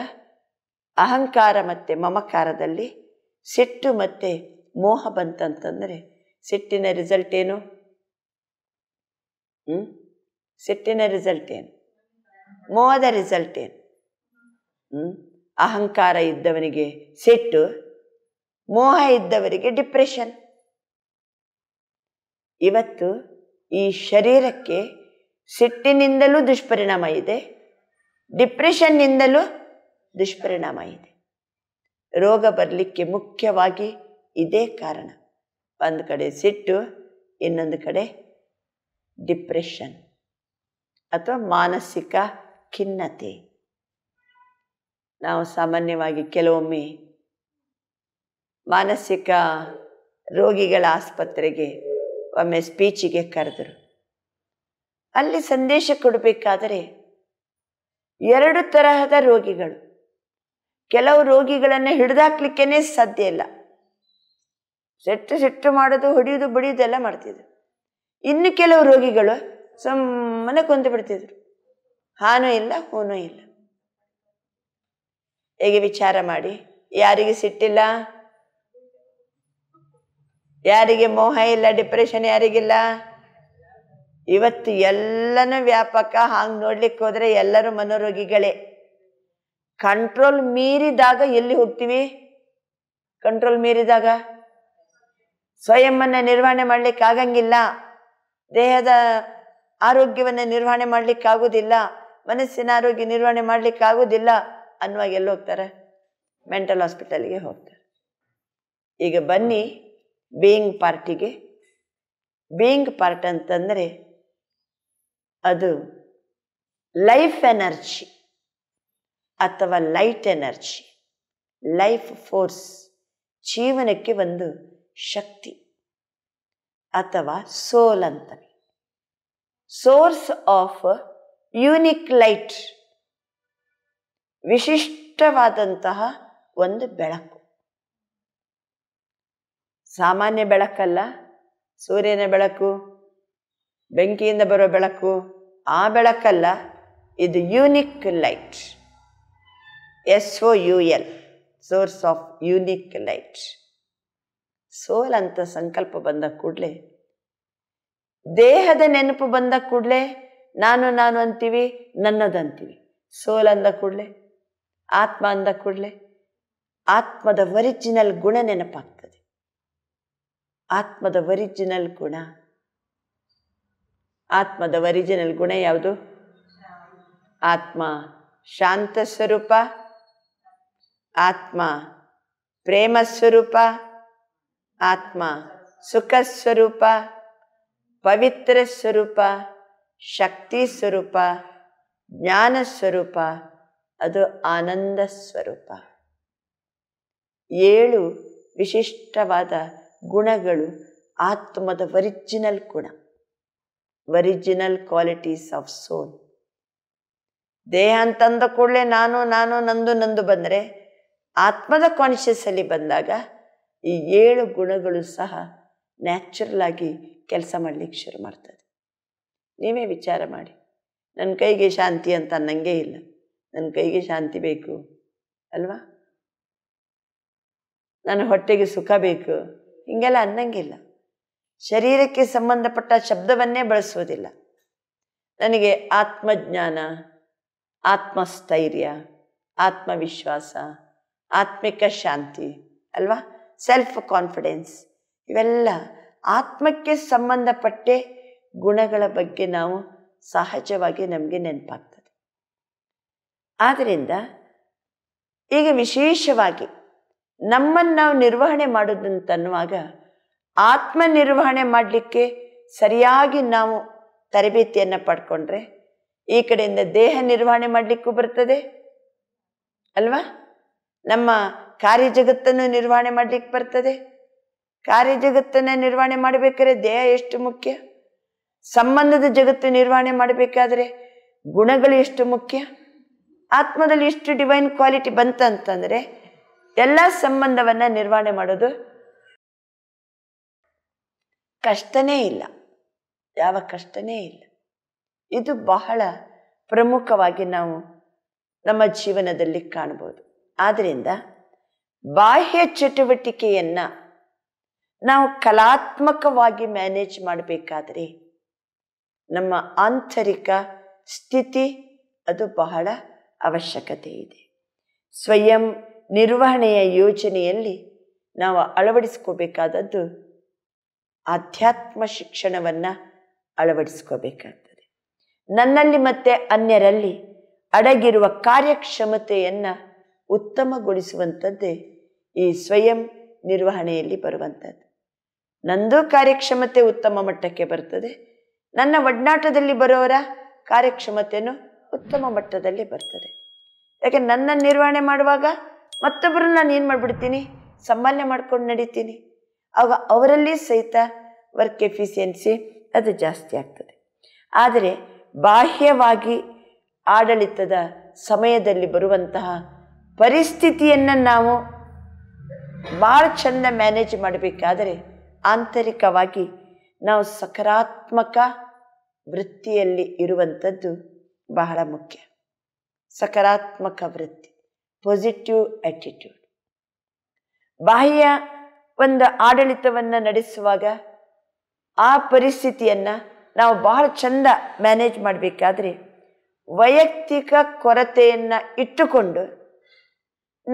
ಅಹಂಕಾರ ಮತ್ತು ಮಮಕಾರದಲ್ಲಿ ಸಿಟ್ಟು ಮತ್ತು ಮೋಹ ಬಂತಂತಂದರೆ ಸಿಟ್ಟಿನ ರಿಸಲ್ಟ್ ಏನು ಹ್ಞೂ ಸಿಟ್ಟಿನ ರಿಸಲ್ಟ್ ಏನು ಮೋಹದ ರಿಸಲ್ಟ್ ಏನು ಅಹಂಕಾರ ಇದ್ದವನಿಗೆ ಸಿಟ್ಟು ಮೋಹ ಇದ್ದವರಿಗೆ ಡಿಪ್ರೆಷನ್ ಇವತ್ತು ಈ ಶರೀರಕ್ಕೆ ಸಿಟ್ಟಿನಿಂದಲೂ ದುಷ್ಪರಿಣಾಮ ಇದೆ ಡಿಪ್ರೆಷನ್ನಿಂದಲೂ ದುಷ್ಪರಿಣಾಮ ಇದೆ ರೋಗ ಬರಲಿಕ್ಕೆ ಮುಖ್ಯವಾಗಿ ಇದೇ ಕಾರಣ ಒಂದು ಕಡೆ ಸಿಟ್ಟು ಇನ್ನೊಂದು ಕಡೆ ಡಿಪ್ರೆಷನ್ ಅಥವಾ ಮಾನಸಿಕ ಖಿನ್ನತೆ ನಾವು ಸಾಮಾನ್ಯವಾಗಿ ಕೆಲವೊಮ್ಮೆ ಮಾನಸಿಕ ರೋಗಿಗಳ ಆಸ್ಪತ್ರೆಗೆ ಒಮ್ಮೆ ಸ್ಪೀಚಿಗೆ ಕರೆದರು ಅಲ್ಲಿ ಸಂದೇಶ ಕೊಡಬೇಕಾದರೆ ಎರಡು ತರಹದ ರೋಗಿಗಳು ಕೆಲವು ರೋಗಿಗಳನ್ನು ಹಿಡಿದಾಕ್ಲಿಕ್ಕೇ ಸಾಧ್ಯ ಇಲ್ಲ ಸೆಟ್ಟು ಸೆಟ್ಟು ಮಾಡೋದು ಹೊಡೆಯೋದು ಬಡಿಯೋದೆಲ್ಲ ಮಾಡ್ತಿದ್ರು ಇನ್ನು ಕೆಲವು ರೋಗಿಗಳು ಸುಮ್ಮನೆ ಕೊಂದು ಬಿಡ್ತಿದ್ರು ಹಾನೂ ಇಲ್ಲ ಹೂನೂ ಇಲ್ಲ ಹೇಗೆ ವಿಚಾರ ಮಾಡಿ ಯಾರಿಗೆ ಸಿಟ್ಟಿಲ್ಲ ಯಾರಿಗೆ ಮೋಹ ಇಲ್ಲ ಡಿಪ್ರೆಷನ್ ಯಾರಿಗಿಲ್ಲ ಇವತ್ತು ಎಲ್ಲನೂ ವ್ಯಾಪಕ ಹಾಗೆ ನೋಡ್ಲಿಕ್ಕೆ ಹೋದರೆ ಎಲ್ಲರೂ ಮನೋರೋಗಿಗಳೇ ಕಂಟ್ರೋಲ್ ಮೀರಿದಾಗ ಎಲ್ಲಿ ಹೋಗ್ತೀವಿ ಕಂಟ್ರೋಲ್ ಮೀರಿದಾಗ ಸ್ವಯಂ ನಿರ್ವಹಣೆ ಮಾಡ್ಲಿಕ್ಕೆ ಆಗಂಗಿಲ್ಲ ದೇಹದ ಆರೋಗ್ಯವನ್ನು ನಿರ್ವಹಣೆ ಮಾಡ್ಲಿಕ್ಕೆ ಆಗೋದಿಲ್ಲ ಮನಸ್ಸಿನ ಆರೋಗ್ಯ ನಿರ್ವಹಣೆ ಮಾಡ್ಲಿಕ್ಕೆ ಆಗೋದಿಲ್ಲ ಅನ್ನುವಾಗ ಎಲ್ಲಿ ಹೋಗ್ತಾರೆ ಮೆಂಟಲ್ ಹಾಸ್ಪಿಟಲ್ಗೆ ಹೋಗ್ತಾರೆ ಈಗ ಬನ್ನಿ ಬೀಯಿಂಗ್ ಪಾರ್ಟಿಗೆ ಬೀಯಿಂಗ್ ಪಾರ್ಟ್ ಅಂತಂದರೆ ಅದು ಲೈಫ್ ಎನರ್ಜಿ ಅಥವಾ ಲೈಟ್ ಎನರ್ಜಿ ಲೈಫ್ ಫೋರ್ಸ್ ಜೀವನಕ್ಕೆ ಒಂದು ಶಕ್ತಿ ಅಥವಾ ಸೋಲ್ ಅಂತ ಸೋರ್ಸ್ ಆಫ್ ಯೂನಿಕ್ ಲೈಟ್ ವಿಶಿಷ್ಟವಾದಂತಹ ಒಂದು ಬೆಳಕು ಸಾಮಾನ್ಯ ಬೆಳಕಲ್ಲ ಸೂರ್ಯನ ಬೆಳಕು ಬೆಂಕಿಯಿಂದ ಬರೋ ಬೆಳಕು ಆ ಬೆಳಕಲ್ಲ ಇದು unique light S O U L source of unique light soul ಅಂತ ಸಂಕಲ್ಪ ಬಂದ ಕೂಡಲೇ ದೇಹದ ನೆನಪು ಬಂದ ಕೂಡಲೇ ನಾನು ನಾನು ಅಂತೀವಿ ನನ್ನದಂತೀವಿ ಸೋಲ್ ಅಂದ ಕೂಡಲೇ ಆತ್ಮ ಅಂದ ಕೂಡಲೇ ಆತ್ಮದ ಒರಿಜಿನಲ್ ಗುಣ ನೆನಪಾಗ್ತದೆ ಆತ್ಮದ ಒರಿಜಿನಲ್ ಗುಣ ಆತ್ಮದ ಒರಿಜಿನಲ್ ಗುಣ ಯಾವುದು ಆತ್ಮ ಶಾಂತ ಸ್ವರೂಪ ಆತ್ಮ ಪ್ರೇಮ ಸ್ವರೂಪ ಆತ್ಮ ಸುಖ ಸ್ವರೂಪ ಪವಿತ್ರ ಸ್ವರೂಪ ಶಕ್ತಿ ಸ್ವರೂಪ ಜ್ಞಾನ ಸ್ವರೂಪ ಅದು ಆನಂದ ಸ್ವರೂಪ ಏಳು ವಿಶಿಷ್ಟವಾದ ಗುಣಗಳು ಆತ್ಮದ ಒರಿಜಿನಲ್ ಗುಣ ಒರಿಜಿನಲ್ ಕ್ವಾಲಿಟೀಸ್ ಆಫ್ ಸೋಲ್ ದೇಹ ಅಂತಂದ ಕೂಡಲೇ ನಾನು ನಾನು ನಂದು ನಂದು ಬಂದರೆ ಆತ್ಮದ ಕಾನ್ಷಿಯಸ್ಸಲ್ಲಿ ಬಂದಾಗ ಈ ಏಳು ಗುಣಗಳು ಸಹ ನ್ಯಾಚುರಲ್ ಆಗಿ ಕೆಲಸ ಮಾಡಲಿಕ್ಕೆ ಶುರು ಮಾಡ್ತದೆ ನೀವೇ ವಿಚಾರ ಮಾಡಿ ನನ್ನ ಕೈಗೆ ಶಾಂತಿ ಅಂತ ನನಗೆ ಇಲ್ಲ ನನ್ನ ಕೈಗೆ ಶಾಂತಿ ಬೇಕು ಅಲ್ವಾ ನನ್ನ ಹೊಟ್ಟೆಗೆ ಸುಖ ಬೇಕು ಹಿಂಗೆಲ್ಲ ಅನ್ನಂಗಿಲ್ಲ ಶರೀರಕ್ಕೆ ಸಂಬಂಧಪಟ್ಟ ಶಬ್ದವನ್ನೇ ಬಳಸುವುದಿಲ್ಲ ನನಗೆ ಆತ್ಮಜ್ಞಾನ ಆತ್ಮಸ್ಥೈರ್ಯ ಆತ್ಮವಿಶ್ವಾಸ ಆತ್ಮಿಕ ಶಾಂತಿ ಅಲ್ವಾ ಸೆಲ್ಫ್ ಕಾನ್ಫಿಡೆನ್ಸ್ ಇವೆಲ್ಲ ಆತ್ಮಕ್ಕೆ ಸಂಬಂಧಪಟ್ಟೆ ಗುಣಗಳ ಬಗ್ಗೆ ನಾವು ಸಹಜವಾಗಿ ನಮಗೆ ನೆನಪಾಗ್ತದೆ ಆದ್ದರಿಂದ ಈಗ ವಿಶೇಷವಾಗಿ ನಮ್ಮನ್ನು ನಾವು ನಿರ್ವಹಣೆ ಅನ್ನುವಾಗ ಆತ್ಮ ನಿರ್ವಹಣೆ ಮಾಡಲಿಕ್ಕೆ ಸರಿಯಾಗಿ ನಾವು ತರಬೇತಿಯನ್ನು ಪಡ್ಕೊಂಡ್ರೆ ಈ ಕಡೆಯಿಂದ ದೇಹ ನಿರ್ವಹಣೆ ಮಾಡಲಿಕ್ಕೂ ಬರ್ತದೆ ಅಲ್ವಾ ನಮ್ಮ ಕಾರ್ಯ ಜಗತ್ತನ್ನು ನಿರ್ವಹಣೆ ಮಾಡಲಿಕ್ಕೆ ಬರ್ತದೆ ಕಾರ್ಯ ಜಗತ್ತನ್ನು ನಿರ್ವಹಣೆ ಮಾಡಬೇಕಾದ್ರೆ ದೇಹ ಎಷ್ಟು ಮುಖ್ಯ ಸಂಬಂಧದ ಜಗತ್ತು ನಿರ್ವಹಣೆ ಮಾಡಬೇಕಾದ್ರೆ ಗುಣಗಳು ಎಷ್ಟು ಮುಖ್ಯ ಆತ್ಮದಲ್ಲಿ ಎಷ್ಟು ಡಿವೈನ್ ಕ್ವಾಲಿಟಿ ಬಂತಂತಂದರೆ ಎಲ್ಲ ಸಂಬಂಧವನ್ನ ನಿರ್ವಹಣೆ ಮಾಡೋದು ಕಷ್ಟನೇ ಇಲ್ಲ ಯಾವ ಕಷ್ಟನೇ ಇಲ್ಲ ಇದು ಬಹಳ ಪ್ರಮುಖವಾಗಿ ನಾವು ನಮ್ಮ ಜೀವನದಲ್ಲಿ ಕಾಣ್ಬೋದು ಆದ್ದರಿಂದ ಬಾಹ್ಯ ಚಟುವಟಿಕೆಯನ್ನು ನಾವು ಕಲಾತ್ಮಕವಾಗಿ ಮ್ಯಾನೇಜ್ ಮಾಡಬೇಕಾದ್ರೆ ನಮ್ಮ ಆಂತರಿಕ ಸ್ಥಿತಿ ಅದು ಬಹಳ ಅವಶ್ಯಕತೆ ಇದೆ ಸ್ವಯಂ ನಿರ್ವಹಣೆಯ ಯೋಜನೆಯಲ್ಲಿ ನಾವು ಅಳವಡಿಸ್ಕೋಬೇಕಾದದ್ದು ಆಧ್ಯಾತ್ಮ ಶಿಕ್ಷಣವನ್ನು ಅಳವಡಿಸ್ಕೋಬೇಕಾಗ್ತದೆ ನನ್ನಲ್ಲಿ ಮತ್ತೆ ಅನ್ಯರಲ್ಲಿ ಅಡಗಿರುವ ಕಾರ್ಯಕ್ಷಮತೆಯನ್ನು ಉತ್ತಮಗೊಳಿಸುವಂಥದ್ದೇ ಈ ಸ್ವಯಂ ನಿರ್ವಹಣೆಯಲ್ಲಿ ಬರುವಂಥದ್ದು ನಂದು ಕಾರ್ಯಕ್ಷಮತೆ ಉತ್ತಮ ಮಟ್ಟಕ್ಕೆ ಬರ್ತದೆ ನನ್ನ ಒಡ್ನಾಟದಲ್ಲಿ ಬರೋರ ಕಾರ್ಯಕ್ಷಮತೆಯೂ ಉತ್ತಮ ಮಟ್ಟದಲ್ಲಿ ಬರ್ತದೆ ಯಾಕೆ ನನ್ನ ನಿರ್ವಹಣೆ ಮಾಡುವಾಗ ಮತ್ತೊಬ್ಬರನ್ನ ನಾನು ಏನು ಮಾಡಿಬಿಡ್ತೀನಿ ಸಾಮಾನ್ಯ ಮಾಡ್ಕೊಂಡು ನಡೀತೀನಿ ಆಗ ಅವರಲ್ಲಿ ಸಹಿತ ವರ್ಕ್ ಎಫಿಸಿಯನ್ಸಿ ಅದು ಜಾಸ್ತಿ ಆಗ್ತದೆ ಆದರೆ ಬಾಹ್ಯವಾಗಿ ಆಡಳಿತದ ಸಮಯದಲ್ಲಿ ಬರುವಂತಹ ಪರಿಸ್ಥಿತಿಯನ್ನು ನಾವು ಭಾಳ ಚೆಂದ ಮ್ಯಾನೇಜ್ ಮಾಡಬೇಕಾದರೆ ಆಂತರಿಕವಾಗಿ ನಾವು ಸಕಾರಾತ್ಮಕ ವೃತ್ತಿಯಲ್ಲಿ ಇರುವಂಥದ್ದು ಬಹಳ ಮುಖ್ಯ ಸಕಾರಾತ್ಮಕ ವೃತ್ತಿ ಪಾಸಿಟಿವ್ ಆಟಿಟ್ಯೂಡ್ ಬಾಹ್ಯ ಒಂದು ಆಡಳಿತವನ್ನು ನಡೆಸುವಾಗ ಆ ಪರಿಸ್ಥಿತಿಯನ್ನು ನಾವು ಬಹಳ ಚಂದ ಮ್ಯಾನೇಜ್ ಮಾಡಬೇಕಾದ್ರೆ ವೈಯಕ್ತಿಕ ಕೊರತೆಯನ್ನು ಇಟ್ಟುಕೊಂಡು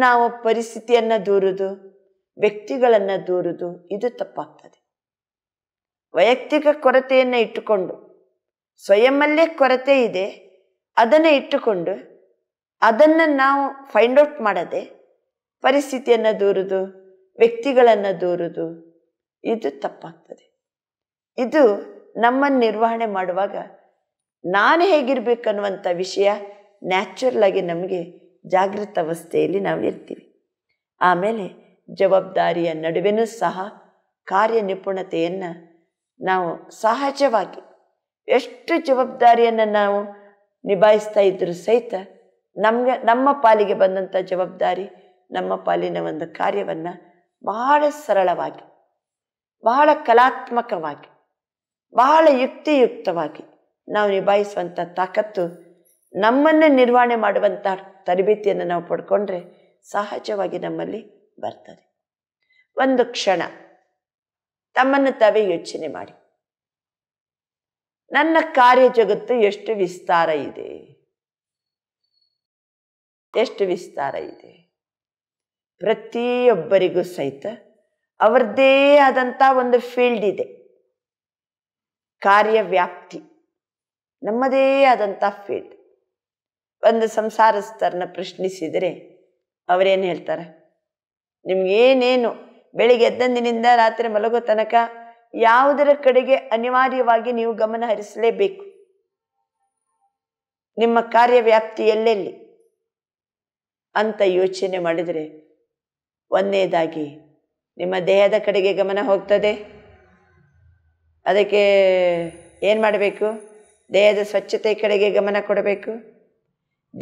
ನಾವು ಪರಿಸ್ಥಿತಿಯನ್ನು ದೂರುದು ವ್ಯಕ್ತಿಗಳನ್ನು ದೂರುದು ಇದು ತಪ್ಪಾಗ್ತದೆ ವೈಯಕ್ತಿಕ ಕೊರತೆಯನ್ನು ಇಟ್ಟುಕೊಂಡು ಸ್ವಯಂಲ್ಲೇ ಕೊರತೆ ಇದೆ ಅದನ್ನು ಇಟ್ಟುಕೊಂಡು ಅದನ್ನು ನಾವು ಫೈಂಡ್ ಔಟ್ ಮಾಡದೆ ಪರಿಸ್ಥಿತಿಯನ್ನು ದೂರದು ವ್ಯಕ್ತಿಗಳನ್ನು ದೂರದು ಇದು ತಪ್ಪಾಗ್ತದೆ ಇದು ನಮ್ಮನ್ನು ನಿರ್ವಹಣೆ ಮಾಡುವಾಗ ನಾನು ಹೇಗಿರ್ಬೇಕನ್ನುವಂಥ ವಿಷಯ ನ್ಯಾಚುರಲ್ ಆಗಿ ನಮಗೆ ಜಾಗೃತ ಅವಸ್ಥೆಯಲ್ಲಿ ನಾವು ಇರ್ತೀವಿ ಆಮೇಲೆ ಜವಾಬ್ದಾರಿಯ ನಡುವೆನೂ ಸಹ ಕಾರ್ಯ ನಿಪುಣತೆಯನ್ನು ನಾವು ಸಹಜವಾಗಿ ಎಷ್ಟು ಜವಾಬ್ದಾರಿಯನ್ನು ನಾವು ನಿಭಾಯಿಸ್ತಾ ಇದ್ದರೂ ಸಹಿತ ನಮಗೆ ನಮ್ಮ ಪಾಲಿಗೆ ಬಂದಂಥ ಜವಾಬ್ದಾರಿ ನಮ್ಮ ಪಾಲಿನ ಒಂದು ಕಾರ್ಯವನ್ನು ಬಹಳ ಸರಳವಾಗಿ ಬಹಳ ಕಲಾತ್ಮಕವಾಗಿ ಬಹಳ ಯುಕ್ತಿಯುಕ್ತವಾಗಿ ನಾವು ನಿಭಾಯಿಸುವಂಥ ತಾಕತ್ತು ನಮ್ಮನ್ನು ನಿರ್ವಹಣೆ ಮಾಡುವಂಥ ತರಬೇತಿಯನ್ನು ನಾವು ಪಡ್ಕೊಂಡ್ರೆ ಸಹಜವಾಗಿ ನಮ್ಮಲ್ಲಿ ಬರ್ತದೆ ಒಂದು ಕ್ಷಣ ತಮ್ಮನ್ನು ತಾವೇ ಯೋಚನೆ ಮಾಡಿ ನನ್ನ ಕಾರ್ಯ ಜಗತ್ತು ಎಷ್ಟು ವಿಸ್ತಾರ ಇದೆ ಎಷ್ಟು ವಿಸ್ತಾರ ಇದೆ ಪ್ರತಿಯೊಬ್ಬರಿಗೂ ಸಹಿತ ಅವರದೇ ಆದಂಥ ಒಂದು ಫೀಲ್ಡ್ ಇದೆ ಕಾರ್ಯವ್ಯಾಪ್ತಿ ನಮ್ಮದೇ ಆದಂಥ ಫೀಲ್ಡ್ ಒಂದು ಸಂಸಾರಸ್ಥರನ್ನ ಪ್ರಶ್ನಿಸಿದರೆ ಅವರೇನು ಹೇಳ್ತಾರೆ ನಿಮಗೇನೇನು ಬೆಳಿಗ್ಗೆ ಎದ್ದಂದಿನಿಂದ ರಾತ್ರಿ ಮಲಗೋ ತನಕ ಯಾವುದರ ಕಡೆಗೆ ಅನಿವಾರ್ಯವಾಗಿ ನೀವು ಗಮನ ಹರಿಸಲೇಬೇಕು ನಿಮ್ಮ ಕಾರ್ಯವ್ಯಾಪ್ತಿ ಎಲ್ಲೆಲ್ಲಿ ಅಂತ ಯೋಚನೆ ಮಾಡಿದರೆ ಒಂದನೇದಾಗಿ ನಿಮ್ಮ ದೇಹದ ಕಡೆಗೆ ಗಮನ ಹೋಗ್ತದೆ ಅದಕ್ಕೆ ಏನು ಮಾಡಬೇಕು ದೇಹದ ಸ್ವಚ್ಛತೆ ಕಡೆಗೆ ಗಮನ ಕೊಡಬೇಕು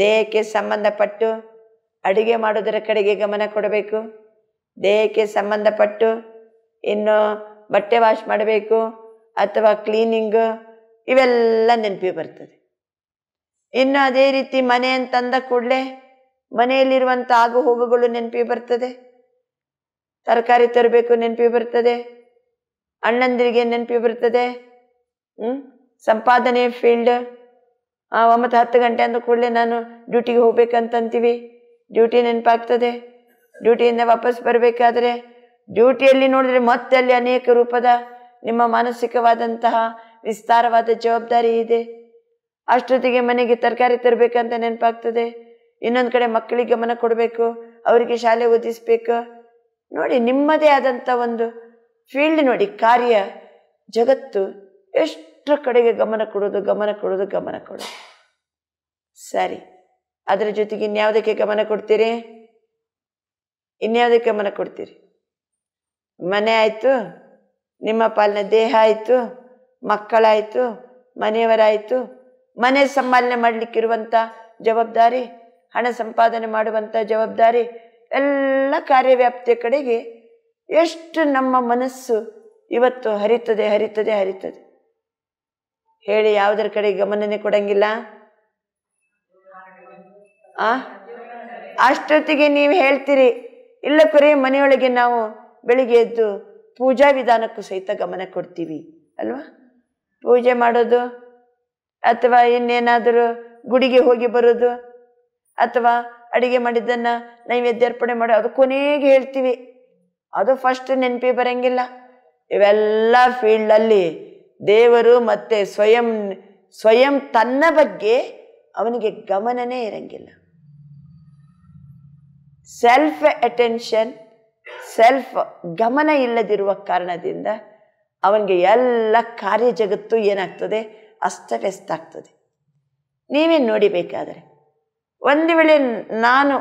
ದೇಹಕ್ಕೆ ಸಂಬಂಧಪಟ್ಟು ಅಡುಗೆ ಮಾಡೋದರ ಕಡೆಗೆ ಗಮನ ಕೊಡಬೇಕು ದೇಹಕ್ಕೆ ಸಂಬಂಧಪಟ್ಟು ಇನ್ನು ಬಟ್ಟೆ ವಾಶ್ ಮಾಡಬೇಕು ಅಥವಾ ಕ್ಲೀನಿಂಗು ಇವೆಲ್ಲ ನೆನಪಿಗೆ ಬರ್ತದೆ ಇನ್ನು ಅದೇ ರೀತಿ ಮನೆ ಅಂತಂದ ಕೂಡಲೇ ಮನೆಯಲ್ಲಿರುವಂಥ ಆಗು ಹೋಗುಗಳು ನೆನಪಿಗೆ ಬರ್ತದೆ ತರಕಾರಿ ತರಬೇಕು ನೆನಪಿಗೆ ಬರ್ತದೆ ಅಣ್ಣಂದಿರಿಗೆ ನೆನಪಿ ಬರ್ತದೆ ಹ್ಞೂ ಸಂಪಾದನೆ ಫೀಲ್ಡ್ ಒಂಬತ್ತು ಹತ್ತು ಗಂಟೆ ಅಂದ ಕೂಡಲೇ ನಾನು ಡ್ಯೂಟಿಗೆ ಹೋಗ್ಬೇಕಂತಂತೀವಿ ಡ್ಯೂಟಿ ನೆನಪಾಗ್ತದೆ ಡ್ಯೂಟಿಯಿಂದ ವಾಪಸ್ ಬರಬೇಕಾದ್ರೆ ಡ್ಯೂಟಿಯಲ್ಲಿ ನೋಡಿದ್ರೆ ಮತ್ತೆ ಅಲ್ಲಿ ಅನೇಕ ರೂಪದ ನಿಮ್ಮ ಮಾನಸಿಕವಾದಂತಹ ವಿಸ್ತಾರವಾದ ಜವಾಬ್ದಾರಿ ಇದೆ ಅಷ್ಟೊತ್ತಿಗೆ ಮನೆಗೆ ತರಕಾರಿ ತರಬೇಕಂತ ನೆನಪಾಗ್ತದೆ ಇನ್ನೊಂದು ಕಡೆ ಮಕ್ಕಳಿಗೆ ಗಮನ ಕೊಡಬೇಕು ಅವರಿಗೆ ಶಾಲೆ ಓದಿಸ್ಬೇಕು ನೋಡಿ ನಿಮ್ಮದೇ ಆದಂಥ ಒಂದು ಫೀಲ್ಡ್ ನೋಡಿ ಕಾರ್ಯ ಜಗತ್ತು ಎಷ್ಟರ ಕಡೆಗೆ ಗಮನ ಕೊಡೋದು ಗಮನ ಕೊಡೋದು ಗಮನ ಕೊಡೋದು ಸರಿ ಅದರ ಜೊತೆಗೆ ಇನ್ಯಾವುದಕ್ಕೆ ಗಮನ ಕೊಡ್ತೀರಿ ಇನ್ಯಾವುದಕ್ಕೆ ಗಮನ ಕೊಡ್ತೀರಿ ಮನೆ ಆಯಿತು ನಿಮ್ಮ ಪಾಲನೆ ದೇಹ ಆಯಿತು ಮಕ್ಕಳಾಯಿತು ಮನೆಯವರಾಯಿತು ಮನೆ ಸಂಪಾಲನೆ ಮಾಡಲಿಕ್ಕಿರುವಂಥ ಜವಾಬ್ದಾರಿ ಹಣ ಸಂಪಾದನೆ ಮಾಡುವಂಥ ಜವಾಬ್ದಾರಿ ಎಲ್ಲ ಕಾರ್ಯವ್ಯಾಪ್ತಿಯ ಕಡೆಗೆ ಎಷ್ಟು ನಮ್ಮ ಮನಸ್ಸು ಇವತ್ತು ಹರಿತದೆ ಹರಿತದೆ ಹರಿತದೆ ಹೇಳಿ ಯಾವುದರ ಕಡೆ ಗಮನನೇ ಕೊಡಂಗಿಲ್ಲ ಆ ಅಷ್ಟೊತ್ತಿಗೆ ನೀವು ಹೇಳ್ತೀರಿ ಇಲ್ಲ ಕೊರೆ ಮನೆಯೊಳಗೆ ನಾವು ಬೆಳಿಗ್ಗೆ ಎದ್ದು ಪೂಜಾ ವಿಧಾನಕ್ಕೂ ಸಹಿತ ಗಮನ ಕೊಡ್ತೀವಿ ಅಲ್ವಾ ಪೂಜೆ ಮಾಡೋದು ಅಥವಾ ಇನ್ನೇನಾದರೂ ಗುಡಿಗೆ ಹೋಗಿ ಬರೋದು ಅಥವಾ ಅಡಿಗೆ ಮಾಡಿದ್ದನ್ನು ನೈವೇದ್ಯ ಅರ್ಪಣೆ ಮಾಡಿ ಅದು ಕೊನೆಗೆ ಹೇಳ್ತೀವಿ ಅದು ಫಸ್ಟ್ ನೆನಪಿ ಬರೋಂಗಿಲ್ಲ ಇವೆಲ್ಲ ಫೀಲ್ಡಲ್ಲಿ ದೇವರು ಮತ್ತು ಸ್ವಯಂ ಸ್ವಯಂ ತನ್ನ ಬಗ್ಗೆ ಅವನಿಗೆ ಗಮನನೇ ಇರಂಗಿಲ್ಲ ಸೆಲ್ಫ್ ಅಟೆನ್ಷನ್ ಸೆಲ್ಫ್ ಗಮನ ಇಲ್ಲದಿರುವ ಕಾರಣದಿಂದ ಅವನಿಗೆ ಎಲ್ಲ ಕಾರ್ಯ ಜಗತ್ತು ಏನಾಗ್ತದೆ ಅಸ್ತವ್ಯಸ್ತ ಆಗ್ತದೆ ನೀವೇನು ನೋಡಿಬೇಕಾದರೆ ಒಂದು ವೇಳೆ ನಾನು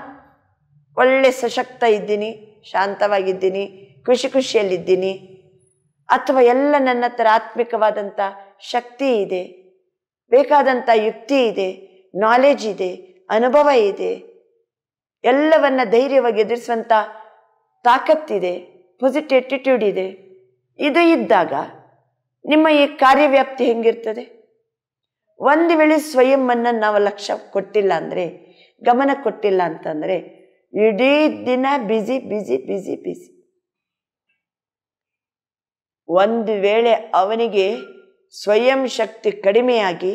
ಒಳ್ಳೆ ಸಶಕ್ತ ಇದ್ದೀನಿ ಶಾಂತವಾಗಿದ್ದೀನಿ ಖುಷಿ ಖುಷಿಯಲ್ಲಿದ್ದೀನಿ ಅಥವಾ ಎಲ್ಲ ನನ್ನ ಹತ್ರ ಆತ್ಮಿಕವಾದಂಥ ಶಕ್ತಿ ಇದೆ ಬೇಕಾದಂಥ ಯುಕ್ತಿ ಇದೆ ನಾಲೆಜ್ ಇದೆ ಅನುಭವ ಇದೆ ಎಲ್ಲವನ್ನು ಧೈರ್ಯವಾಗಿ ಎದುರಿಸುವಂಥ ತಾಕತ್ತಿದೆ ಪಾಸಿಟಿವ್ ಆ್ಯಟಿಟ್ಯೂಡ್ ಇದೆ ಇದು ಇದ್ದಾಗ ನಿಮ್ಮ ಈ ಕಾರ್ಯವ್ಯಾಪ್ತಿ ಹೆಂಗಿರ್ತದೆ ಒಂದು ವೇಳೆ ಸ್ವಯಂವನ್ನು ನಾವು ಲಕ್ಷ್ಯ ಕೊಟ್ಟಿಲ್ಲ ಅಂದರೆ ಗಮನ ಕೊಟ್ಟಿಲ್ಲ ಅಂತಂದರೆ ಇಡೀ ದಿನ ಬ್ಯುಸಿ ಬ್ಯುಸಿ ಬಿಸಿ ಬಿಸಿ ಒಂದು ವೇಳೆ ಅವನಿಗೆ ಸ್ವಯಂ ಶಕ್ತಿ ಕಡಿಮೆಯಾಗಿ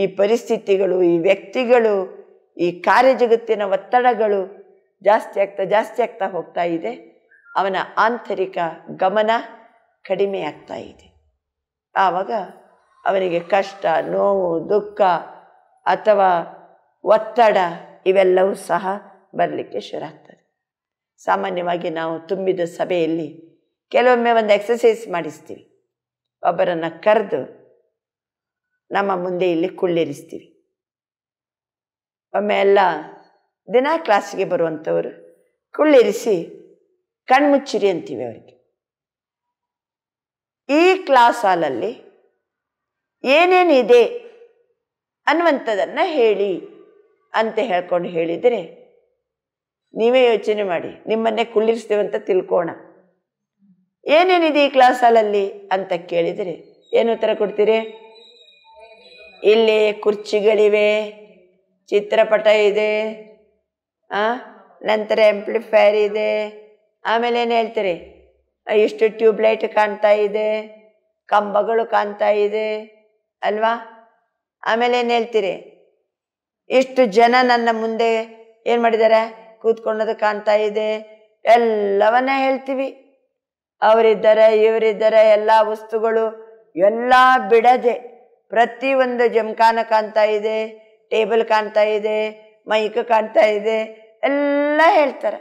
ಈ ಪರಿಸ್ಥಿತಿಗಳು ಈ ವ್ಯಕ್ತಿಗಳು ಈ ಕಾರ್ಯ ಜಗತ್ತಿನ ಒತ್ತಡಗಳು ಜಾಸ್ತಿ ಆಗ್ತಾ ಜಾಸ್ತಿ ಆಗ್ತಾ ಹೋಗ್ತಾ ಇದೆ ಅವನ ಆಂತರಿಕ ಗಮನ ಕಡಿಮೆ ಆಗ್ತಾ ಇದೆ ಆವಾಗ ಅವನಿಗೆ ಕಷ್ಟ ನೋವು ದುಃಖ ಅಥವಾ ಒತ್ತಡ ಇವೆಲ್ಲವೂ ಸಹ ಬರಲಿಕ್ಕೆ ಶುರು ಆಗ್ತದೆ ಸಾಮಾನ್ಯವಾಗಿ ನಾವು ತುಂಬಿದ ಸಭೆಯಲ್ಲಿ ಕೆಲವೊಮ್ಮೆ ಒಂದು ಎಕ್ಸಸೈಸ್ ಮಾಡಿಸ್ತೀವಿ ಒಬ್ಬರನ್ನು ಕರೆದು ನಮ್ಮ ಮುಂದೆ ಇಲ್ಲಿ ಕುಳ್ಳಿರಿಸ್ತೀವಿ ಒಮ್ಮೆ ಎಲ್ಲ ದಿನ ಕ್ಲಾಸಿಗೆ ಬರುವಂಥವರು ಕುಳ್ಳಿರಿಸಿ ಕಣ್ಮುಚ್ಚಿರಿ ಅಂತೀವಿ ಅವರಿಗೆ ಈ ಕ್ಲಾಸ್ ಹಾಲಲ್ಲಿ ಏನೇನಿದೆ ಅನ್ನುವಂಥದ್ದನ್ನು ಹೇಳಿ ಅಂತ ಹೇಳ್ಕೊಂಡು ಹೇಳಿದರೆ ನೀವೇ ಯೋಚನೆ ಮಾಡಿ ನಿಮ್ಮನ್ನೇ ಕುಳ್ಳಿರಿಸ್ತೀವಂತ ತಿಳ್ಕೋಣ ಏನೇನಿದೆ ಈ ಕ್ಲಾಸ್ ಅಂತ ಕೇಳಿದರೆ ಏನು ಉತ್ತರ ಕೊಡ್ತೀರಿ ಇಲ್ಲಿ ಕುರ್ಚಿಗಳಿವೆ ಚಿತ್ರಪಟ ಇದೆ ಆ ನಂತರ ಎಂಪ್ಲಿಫೈರ್ ಇದೆ ಆಮೇಲೆ ಏನು ಹೇಳ್ತೀರಿ ಇಷ್ಟು ಟ್ಯೂಬ್ಲೈಟ್ ಕಾಣ್ತಾ ಇದೆ ಕಂಬಗಳು ಕಾಣ್ತಾ ಇದೆ ಅಲ್ವಾ ಆಮೇಲೆ ಏನು ಹೇಳ್ತೀರಿ ಇಷ್ಟು ಜನ ನನ್ನ ಮುಂದೆ ಏನು ಮಾಡಿದ್ದಾರೆ ಕೂತ್ಕೊಂಡೋದು ಕಾಣ್ತಾ ಇದೆ ಎಲ್ಲವನ್ನ ಹೇಳ್ತೀವಿ ಅವರಿದ್ದಾರೆ ಇವರಿದ್ದಾರೆ ಎಲ್ಲ ವಸ್ತುಗಳು ಎಲ್ಲ ಬಿಡದೆ ಪ್ರತಿ ಒಂದು ಜಮಖಾನ ಕಾಣ್ತಾ ಇದೆ ಟೇಬಲ್ ಕಾಣ್ತಾ ಇದೆ ಮೈಕ್ ಕಾಣ್ತಾ ಇದೆ ಎಲ್ಲ ಹೇಳ್ತಾರೆ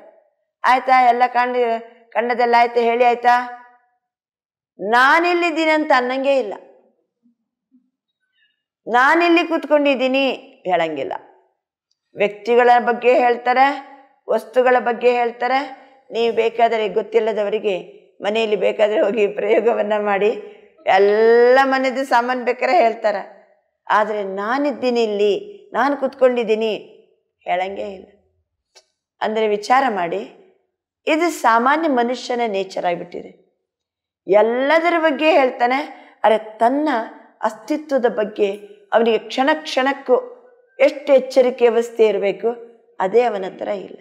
ಆಯ್ತಾ ಎಲ್ಲ ಕಂಡು ಕಂಡದೆಲ್ಲ ಆಯ್ತಾ ಹೇಳಿ ಆಯ್ತಾ ನಾನಿಲ್ಲಿದ್ದೀನಿ ಅಂತ ಅನ್ನಂಗೆ ಇಲ್ಲ ನಾನಿಲ್ಲಿ ಕೂತ್ಕೊಂಡಿದ್ದೀನಿ ಹೇಳಂಗಿಲ್ಲ ವ್ಯಕ್ತಿಗಳ ಬಗ್ಗೆ ಹೇಳ್ತಾರೆ ವಸ್ತುಗಳ ಬಗ್ಗೆ ಹೇಳ್ತಾರೆ ನೀವು ಬೇಕಾದರೆ ಗೊತ್ತಿಲ್ಲದವರಿಗೆ ಮನೆಯಲ್ಲಿ ಬೇಕಾದರೆ ಹೋಗಿ ಪ್ರಯೋಗವನ್ನು ಮಾಡಿ ಎಲ್ಲ ಮನೆದು ಸಾಮಾನು ಬೇಕಾರೆ ಹೇಳ್ತಾರೆ ಆದರೆ ನಾನಿದ್ದೀನಿ ಇಲ್ಲಿ ನಾನು ಕೂತ್ಕೊಂಡಿದ್ದೀನಿ ಹೇಳಂಗೇ ಇಲ್ಲ ಅಂದರೆ ವಿಚಾರ ಮಾಡಿ ಇದು ಸಾಮಾನ್ಯ ಮನುಷ್ಯನ ನೇಚರ್ ಆಗಿಬಿಟ್ಟಿದೆ ಎಲ್ಲದರ ಬಗ್ಗೆ ಹೇಳ್ತಾನೆ ಆದರೆ ತನ್ನ ಅಸ್ತಿತ್ವದ ಬಗ್ಗೆ ಅವನಿಗೆ ಕ್ಷಣ ಕ್ಷಣಕ್ಕೂ ಎಷ್ಟು ಎಚ್ಚರಿಕೆ ವ್ಯವಸ್ಥೆ ಇರಬೇಕು ಅದೇ ಅವನ ಹತ್ರ ಇಲ್ಲ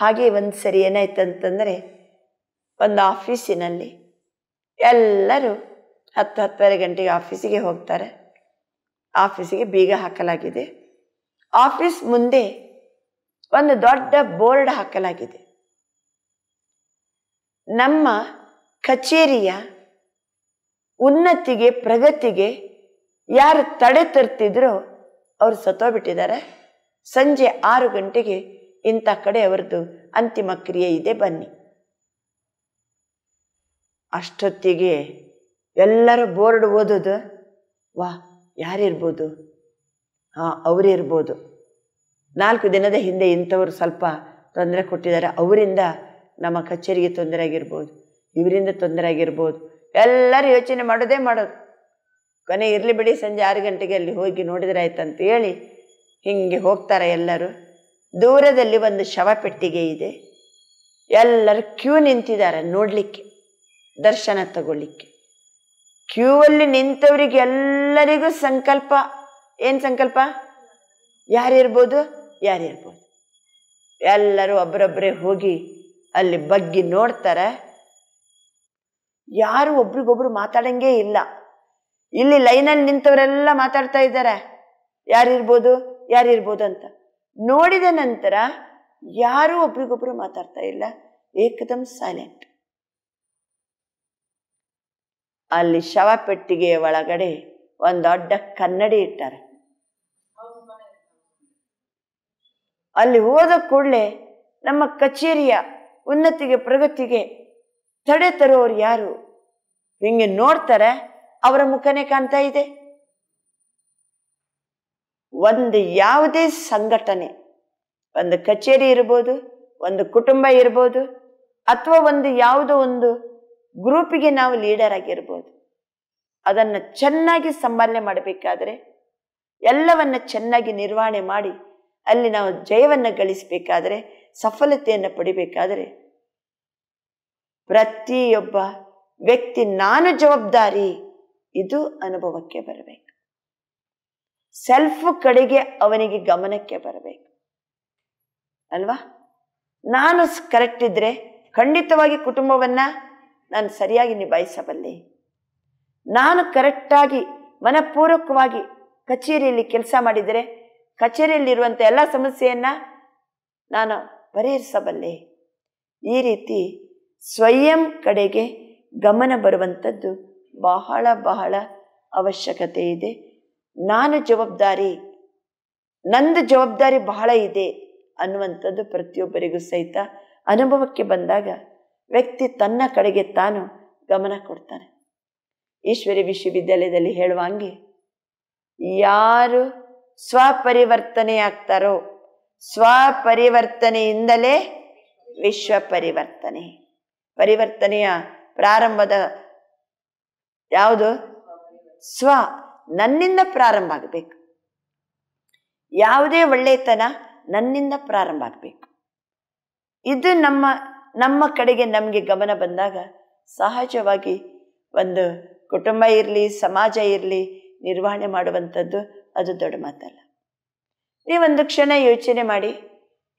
ಹಾಗೆ ಒಂದು ಸರಿ ಏನಾಯ್ತಂತಂದರೆ ಒಂದು ಆಫೀಸಿನಲ್ಲಿ ಎಲ್ಲರೂ ಹತ್ತು ಹತ್ತುವರೆ ಗಂಟೆಗೆ ಆಫೀಸಿಗೆ ಹೋಗ್ತಾರೆ ಆಫೀಸಿಗೆ ಬೀಗ ಹಾಕಲಾಗಿದೆ ಆಫೀಸ್ ಮುಂದೆ ಒಂದು ದೊಡ್ಡ ಬೋರ್ಡ್ ಹಾಕಲಾಗಿದೆ ನಮ್ಮ ಕಚೇರಿಯ ಉನ್ನತಿಗೆ ಪ್ರಗತಿಗೆ ಯಾರು ತಡೆ ತರ್ತಿದ್ರೋ ಅವರು ಸತ್ತೋಗ್ಬಿಟ್ಟಿದ್ದಾರೆ ಸಂಜೆ ಆರು ಗಂಟೆಗೆ ಇಂಥ ಕಡೆ ಅವರದ್ದು ಅಂತಿಮ ಕ್ರಿಯೆ ಇದೆ ಬನ್ನಿ ಅಷ್ಟೊತ್ತಿಗೆ ಎಲ್ಲರೂ ಬೋರ್ಡ್ ಓದೋದು ವಾ ಯಾರಿರ್ಬೋದು ಹಾಂ ಅವರಿರ್ಬೋದು ನಾಲ್ಕು ದಿನದ ಹಿಂದೆ ಇಂಥವ್ರು ಸ್ವಲ್ಪ ತೊಂದರೆ ಕೊಟ್ಟಿದ್ದಾರೆ ಅವರಿಂದ ನಮ್ಮ ಕಚೇರಿಗೆ ತೊಂದರೆ ಆಗಿರ್ಬೋದು ಇವರಿಂದ ತೊಂದರೆ ಆಗಿರ್ಬೋದು ಎಲ್ಲರೂ ಯೋಚನೆ ಮಾಡೋದೇ ಮಾಡೋದು ಕೊನೆ ಇರಲಿ ಬಿಡಿ ಸಂಜೆ ಆರು ಗಂಟೆಗೆ ಅಲ್ಲಿ ಹೋಗಿ ನೋಡಿದ್ರೆ ಆಯ್ತಂತ ಹೇಳಿ ಹಿಂಗೆ ಹೋಗ್ತಾರೆ ಎಲ್ಲರೂ ದೂರದಲ್ಲಿ ಒಂದು ಶವಪೆಟ್ಟಿಗೆ ಇದೆ ಎಲ್ಲರೂ ಕ್ಯೂ ನಿಂತಿದ್ದಾರೆ ನೋಡಲಿಕ್ಕೆ ದರ್ಶನ ತಗೊಳ್ಳಿಕ್ಕೆ ಕ್ಯೂ ಅಲ್ಲಿ ನಿಂತವರಿಗೆ ಎಲ್ಲರಿಗೂ ಸಂಕಲ್ಪ ಏನು ಸಂಕಲ್ಪ ಯಾರಿರ್ಬೋದು ಯಾರಿರ್ಬೋದು ಎಲ್ಲರೂ ಒಬ್ಬರೊಬ್ಬರೇ ಹೋಗಿ ಅಲ್ಲಿ ಬಗ್ಗಿ ನೋಡ್ತಾರೆ ಯಾರು ಒಬ್ರಿಗೊಬ್ರು ಮಾತಾಡಂಗೇ ಇಲ್ಲ ಇಲ್ಲಿ ಲೈನಲ್ಲಿ ನಿಂತವರೆಲ್ಲ ಮಾತಾಡ್ತಾ ಇದ್ದಾರೆ ಯಾರಿರ್ಬೋದು ಯಾರಿರ್ಬೋದು ಅಂತ ನೋಡಿದ ನಂತರ ಯಾರೂ ಒಬ್ರಿಗೊಬ್ರು ಮಾತಾಡ್ತಾ ಇಲ್ಲ ಏಕದಮ್ ಸೈಲೆಂಟ್ ಅಲ್ಲಿ ಶವ ಪೆಟ್ಟಿಗೆಯ ಒಳಗಡೆ ಒಂದು ದೊಡ್ಡ ಕನ್ನಡಿ ಇಟ್ಟಾರೆ ಅಲ್ಲಿ ಹೋದ ಕೂಡಲೇ ನಮ್ಮ ಕಚೇರಿಯ ಉನ್ನತಿಗೆ ಪ್ರಗತಿಗೆ ತಡೆ ತರೋರು ಯಾರು ಹಿಂಗೆ ನೋಡ್ತಾರೆ ಅವರ ಮುಖನೇ ಕಾಣ್ತಾ ಇದೆ ಒಂದು ಯಾವುದೇ ಸಂಘಟನೆ ಒಂದು ಕಚೇರಿ ಇರ್ಬೋದು ಒಂದು ಕುಟುಂಬ ಇರ್ಬೋದು ಅಥವಾ ಒಂದು ಯಾವುದೋ ಒಂದು ಗ್ರೂಪಿಗೆ ನಾವು ಲೀಡರ್ ಆಗಿರ್ಬೋದು ಅದನ್ನು ಚೆನ್ನಾಗಿ ಸಂಭಾಲನೆ ಮಾಡಬೇಕಾದ್ರೆ ಎಲ್ಲವನ್ನು ಚೆನ್ನಾಗಿ ನಿರ್ವಹಣೆ ಮಾಡಿ ಅಲ್ಲಿ ನಾವು ಜಯವನ್ನು ಗಳಿಸಬೇಕಾದ್ರೆ ಸಫಲತೆಯನ್ನು ಪಡಿಬೇಕಾದರೆ ಪ್ರತಿಯೊಬ್ಬ ವ್ಯಕ್ತಿ ನಾನು ಜವಾಬ್ದಾರಿ ಇದು ಅನುಭವಕ್ಕೆ ಬರಬೇಕು ಸೆಲ್ಫ್ ಕಡೆಗೆ ಅವನಿಗೆ ಗಮನಕ್ಕೆ ಬರಬೇಕು ಅಲ್ವಾ ನಾನು ಕರೆಕ್ಟ್ ಇದ್ರೆ ಖಂಡಿತವಾಗಿ ಕುಟುಂಬವನ್ನ ನಾನು ಸರಿಯಾಗಿ ನಿಭಾಯಿಸಬಲ್ಲೆ ನಾನು ಕರೆಕ್ಟಾಗಿ ಮನಪೂರ್ವಕವಾಗಿ ಕಚೇರಿಯಲ್ಲಿ ಕೆಲಸ ಮಾಡಿದರೆ ಕಚೇರಿಯಲ್ಲಿರುವಂಥ ಎಲ್ಲ ಸಮಸ್ಯೆಯನ್ನು ನಾನು ಪರಿಹರಿಸಬಲ್ಲೆ ಈ ರೀತಿ ಸ್ವಯಂ ಕಡೆಗೆ ಗಮನ ಬರುವಂಥದ್ದು ಬಹಳ ಬಹಳ ಅವಶ್ಯಕತೆ ಇದೆ ನಾನು ಜವಾಬ್ದಾರಿ ನಂದು ಜವಾಬ್ದಾರಿ ಬಹಳ ಇದೆ ಅನ್ನುವಂಥದ್ದು ಪ್ರತಿಯೊಬ್ಬರಿಗೂ ಸಹಿತ ಅನುಭವಕ್ಕೆ ಬಂದಾಗ ವ್ಯಕ್ತಿ ತನ್ನ ಕಡೆಗೆ ತಾನು ಗಮನ ಕೊಡ್ತಾನೆ ಈಶ್ವರಿ ವಿಶ್ವವಿದ್ಯಾಲಯದಲ್ಲಿ ಹೇಳುವಂಗೆ ಯಾರು ಸ್ವಪರಿವರ್ತನೆ ಆಗ್ತಾರೋ ಸ್ವಪರಿವರ್ತನೆಯಿಂದಲೇ ವಿಶ್ವ ಪರಿವರ್ತನೆ ಪರಿವರ್ತನೆಯ ಪ್ರಾರಂಭದ ಯಾವುದು ಸ್ವ ನನ್ನಿಂದ ಪ್ರಾರಂಭ ಆಗಬೇಕು ಯಾವುದೇ ಒಳ್ಳೆಯತನ ನನ್ನಿಂದ ಪ್ರಾರಂಭ ಆಗಬೇಕು ಇದು ನಮ್ಮ ನಮ್ಮ ಕಡೆಗೆ ನಮಗೆ ಗಮನ ಬಂದಾಗ ಸಹಜವಾಗಿ ಒಂದು ಕುಟುಂಬ ಇರಲಿ ಸಮಾಜ ಇರಲಿ ನಿರ್ವಹಣೆ ಮಾಡುವಂಥದ್ದು ಅದು ದೊಡ್ಡ ಮಾತಲ್ಲ ನೀವೊಂದು ಕ್ಷಣ ಯೋಚನೆ ಮಾಡಿ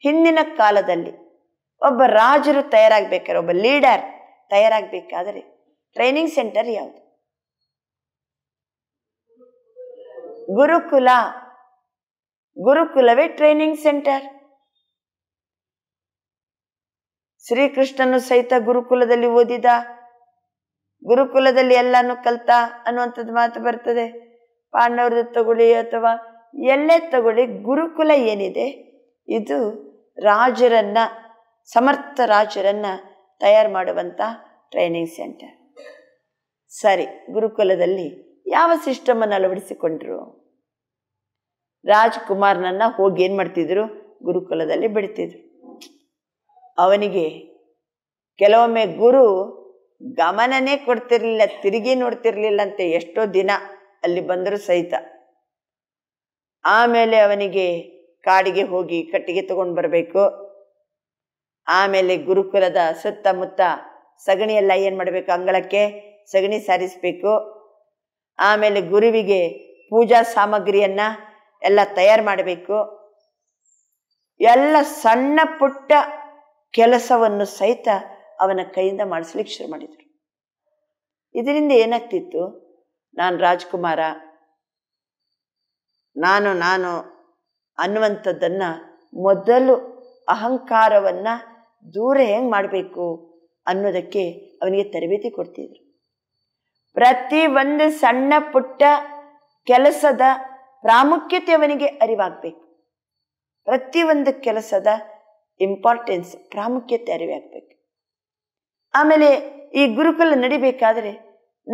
ಹಿಂದಿನ ಕಾಲದಲ್ಲಿ ಒಬ್ಬ ರಾಜರು ತಯಾರಾಗಬೇಕಾದ್ರೆ ಒಬ್ಬ ಲೀಡರ್ ತಯಾರಾಗಬೇಕಾದರೆ ಟ್ರೈನಿಂಗ್ ಸೆಂಟರ್ ಯಾವುದು ಗುರುಕುಲ ಗುರುಕುಲವೇ ಟ್ರೈನಿಂಗ್ ಸೆಂಟರ್ ಶ್ರೀಕೃಷ್ಣನು ಸಹಿತ ಗುರುಕುಲದಲ್ಲಿ ಓದಿದ ಗುರುಕುಲದಲ್ಲಿ ಎಲ್ಲಾನು ಕಲ್ತ ಅನ್ನುವಂಥದ್ದು ಮಾತು ಬರ್ತದೆ ಪಾಂಡವ್ರದ್ದು ತಗೊಳ್ಳಿ ಅಥವಾ ಎಲ್ಲೇ ತಗೊಳ್ಳಿ ಗುರುಕುಲ ಏನಿದೆ ಇದು ರಾಜರನ್ನ ಸಮರ್ಥ ರಾಜರನ್ನ ತಯಾರು ಮಾಡುವಂಥ ಟ್ರೈನಿಂಗ್ ಸೆಂಟರ್ ಸರಿ ಗುರುಕುಲದಲ್ಲಿ ಯಾವ ಸಿಸ್ಟಮನ್ನು ಅಳವಡಿಸಿಕೊಂಡ್ರು ರಾಜ್ಕುಮಾರ್ನನ್ನ ಹೋಗಿ ಏನು ಮಾಡ್ತಿದ್ರು ಗುರುಕುಲದಲ್ಲಿ ಬಿಡ್ತಿದ್ರು ಅವನಿಗೆ ಕೆಲವೊಮ್ಮೆ ಗುರು ಗಮನನೇ ಕೊಡ್ತಿರ್ಲಿಲ್ಲ ತಿರುಗಿ ನೋಡ್ತಿರ್ಲಿಲ್ಲ ಅಂತ ಎಷ್ಟೋ ದಿನ ಅಲ್ಲಿ ಬಂದರೂ ಸಹಿತ ಆಮೇಲೆ ಅವನಿಗೆ ಕಾಡಿಗೆ ಹೋಗಿ ಕಟ್ಟಿಗೆ ತಗೊಂಡು ಬರಬೇಕು ಆಮೇಲೆ ಗುರುಕುಲದ ಸುತ್ತಮುತ್ತ ಸಗಣಿಯೆಲ್ಲ ಏನು ಮಾಡಬೇಕು ಅಂಗಳಕ್ಕೆ ಸಗಣಿ ಸಾರಿಸಬೇಕು ಆಮೇಲೆ ಗುರುವಿಗೆ ಪೂಜಾ ಸಾಮಗ್ರಿಯನ್ನು ಎಲ್ಲ ತಯಾರು ಮಾಡಬೇಕು ಎಲ್ಲ ಸಣ್ಣ ಪುಟ್ಟ ಕೆಲಸವನ್ನು ಸಹಿತ ಅವನ ಕೈಯಿಂದ ಮಾಡಿಸ್ಲಿಕ್ಕೆ ಶುರು ಮಾಡಿದರು ಇದರಿಂದ ಏನಾಗ್ತಿತ್ತು ನಾನು ರಾಜ್ಕುಮಾರ ನಾನು ನಾನು ಅನ್ನುವಂಥದ್ದನ್ನ ಮೊದಲು ಅಹಂಕಾರವನ್ನು ದೂರ ಹೆಂಗೆ ಮಾಡಬೇಕು ಅನ್ನೋದಕ್ಕೆ ಅವನಿಗೆ ತರಬೇತಿ ಕೊಡ್ತಿದ್ರು ಪ್ರತಿ ಒಂದು ಸಣ್ಣ ಪುಟ್ಟ ಕೆಲಸದ ಪ್ರಾಮುಖ್ಯತೆ ಅವನಿಗೆ ಅರಿವಾಗಬೇಕು ಪ್ರತಿಯೊಂದು ಕೆಲಸದ ಇಂಪಾರ್ಟೆನ್ಸ್ ಪ್ರಾಮುಖ್ಯತೆ ಅರಿವಾಗಬೇಕು ಆಮೇಲೆ ಈ ಗುರುಕುಲ ನಡಿಬೇಕಾದ್ರೆ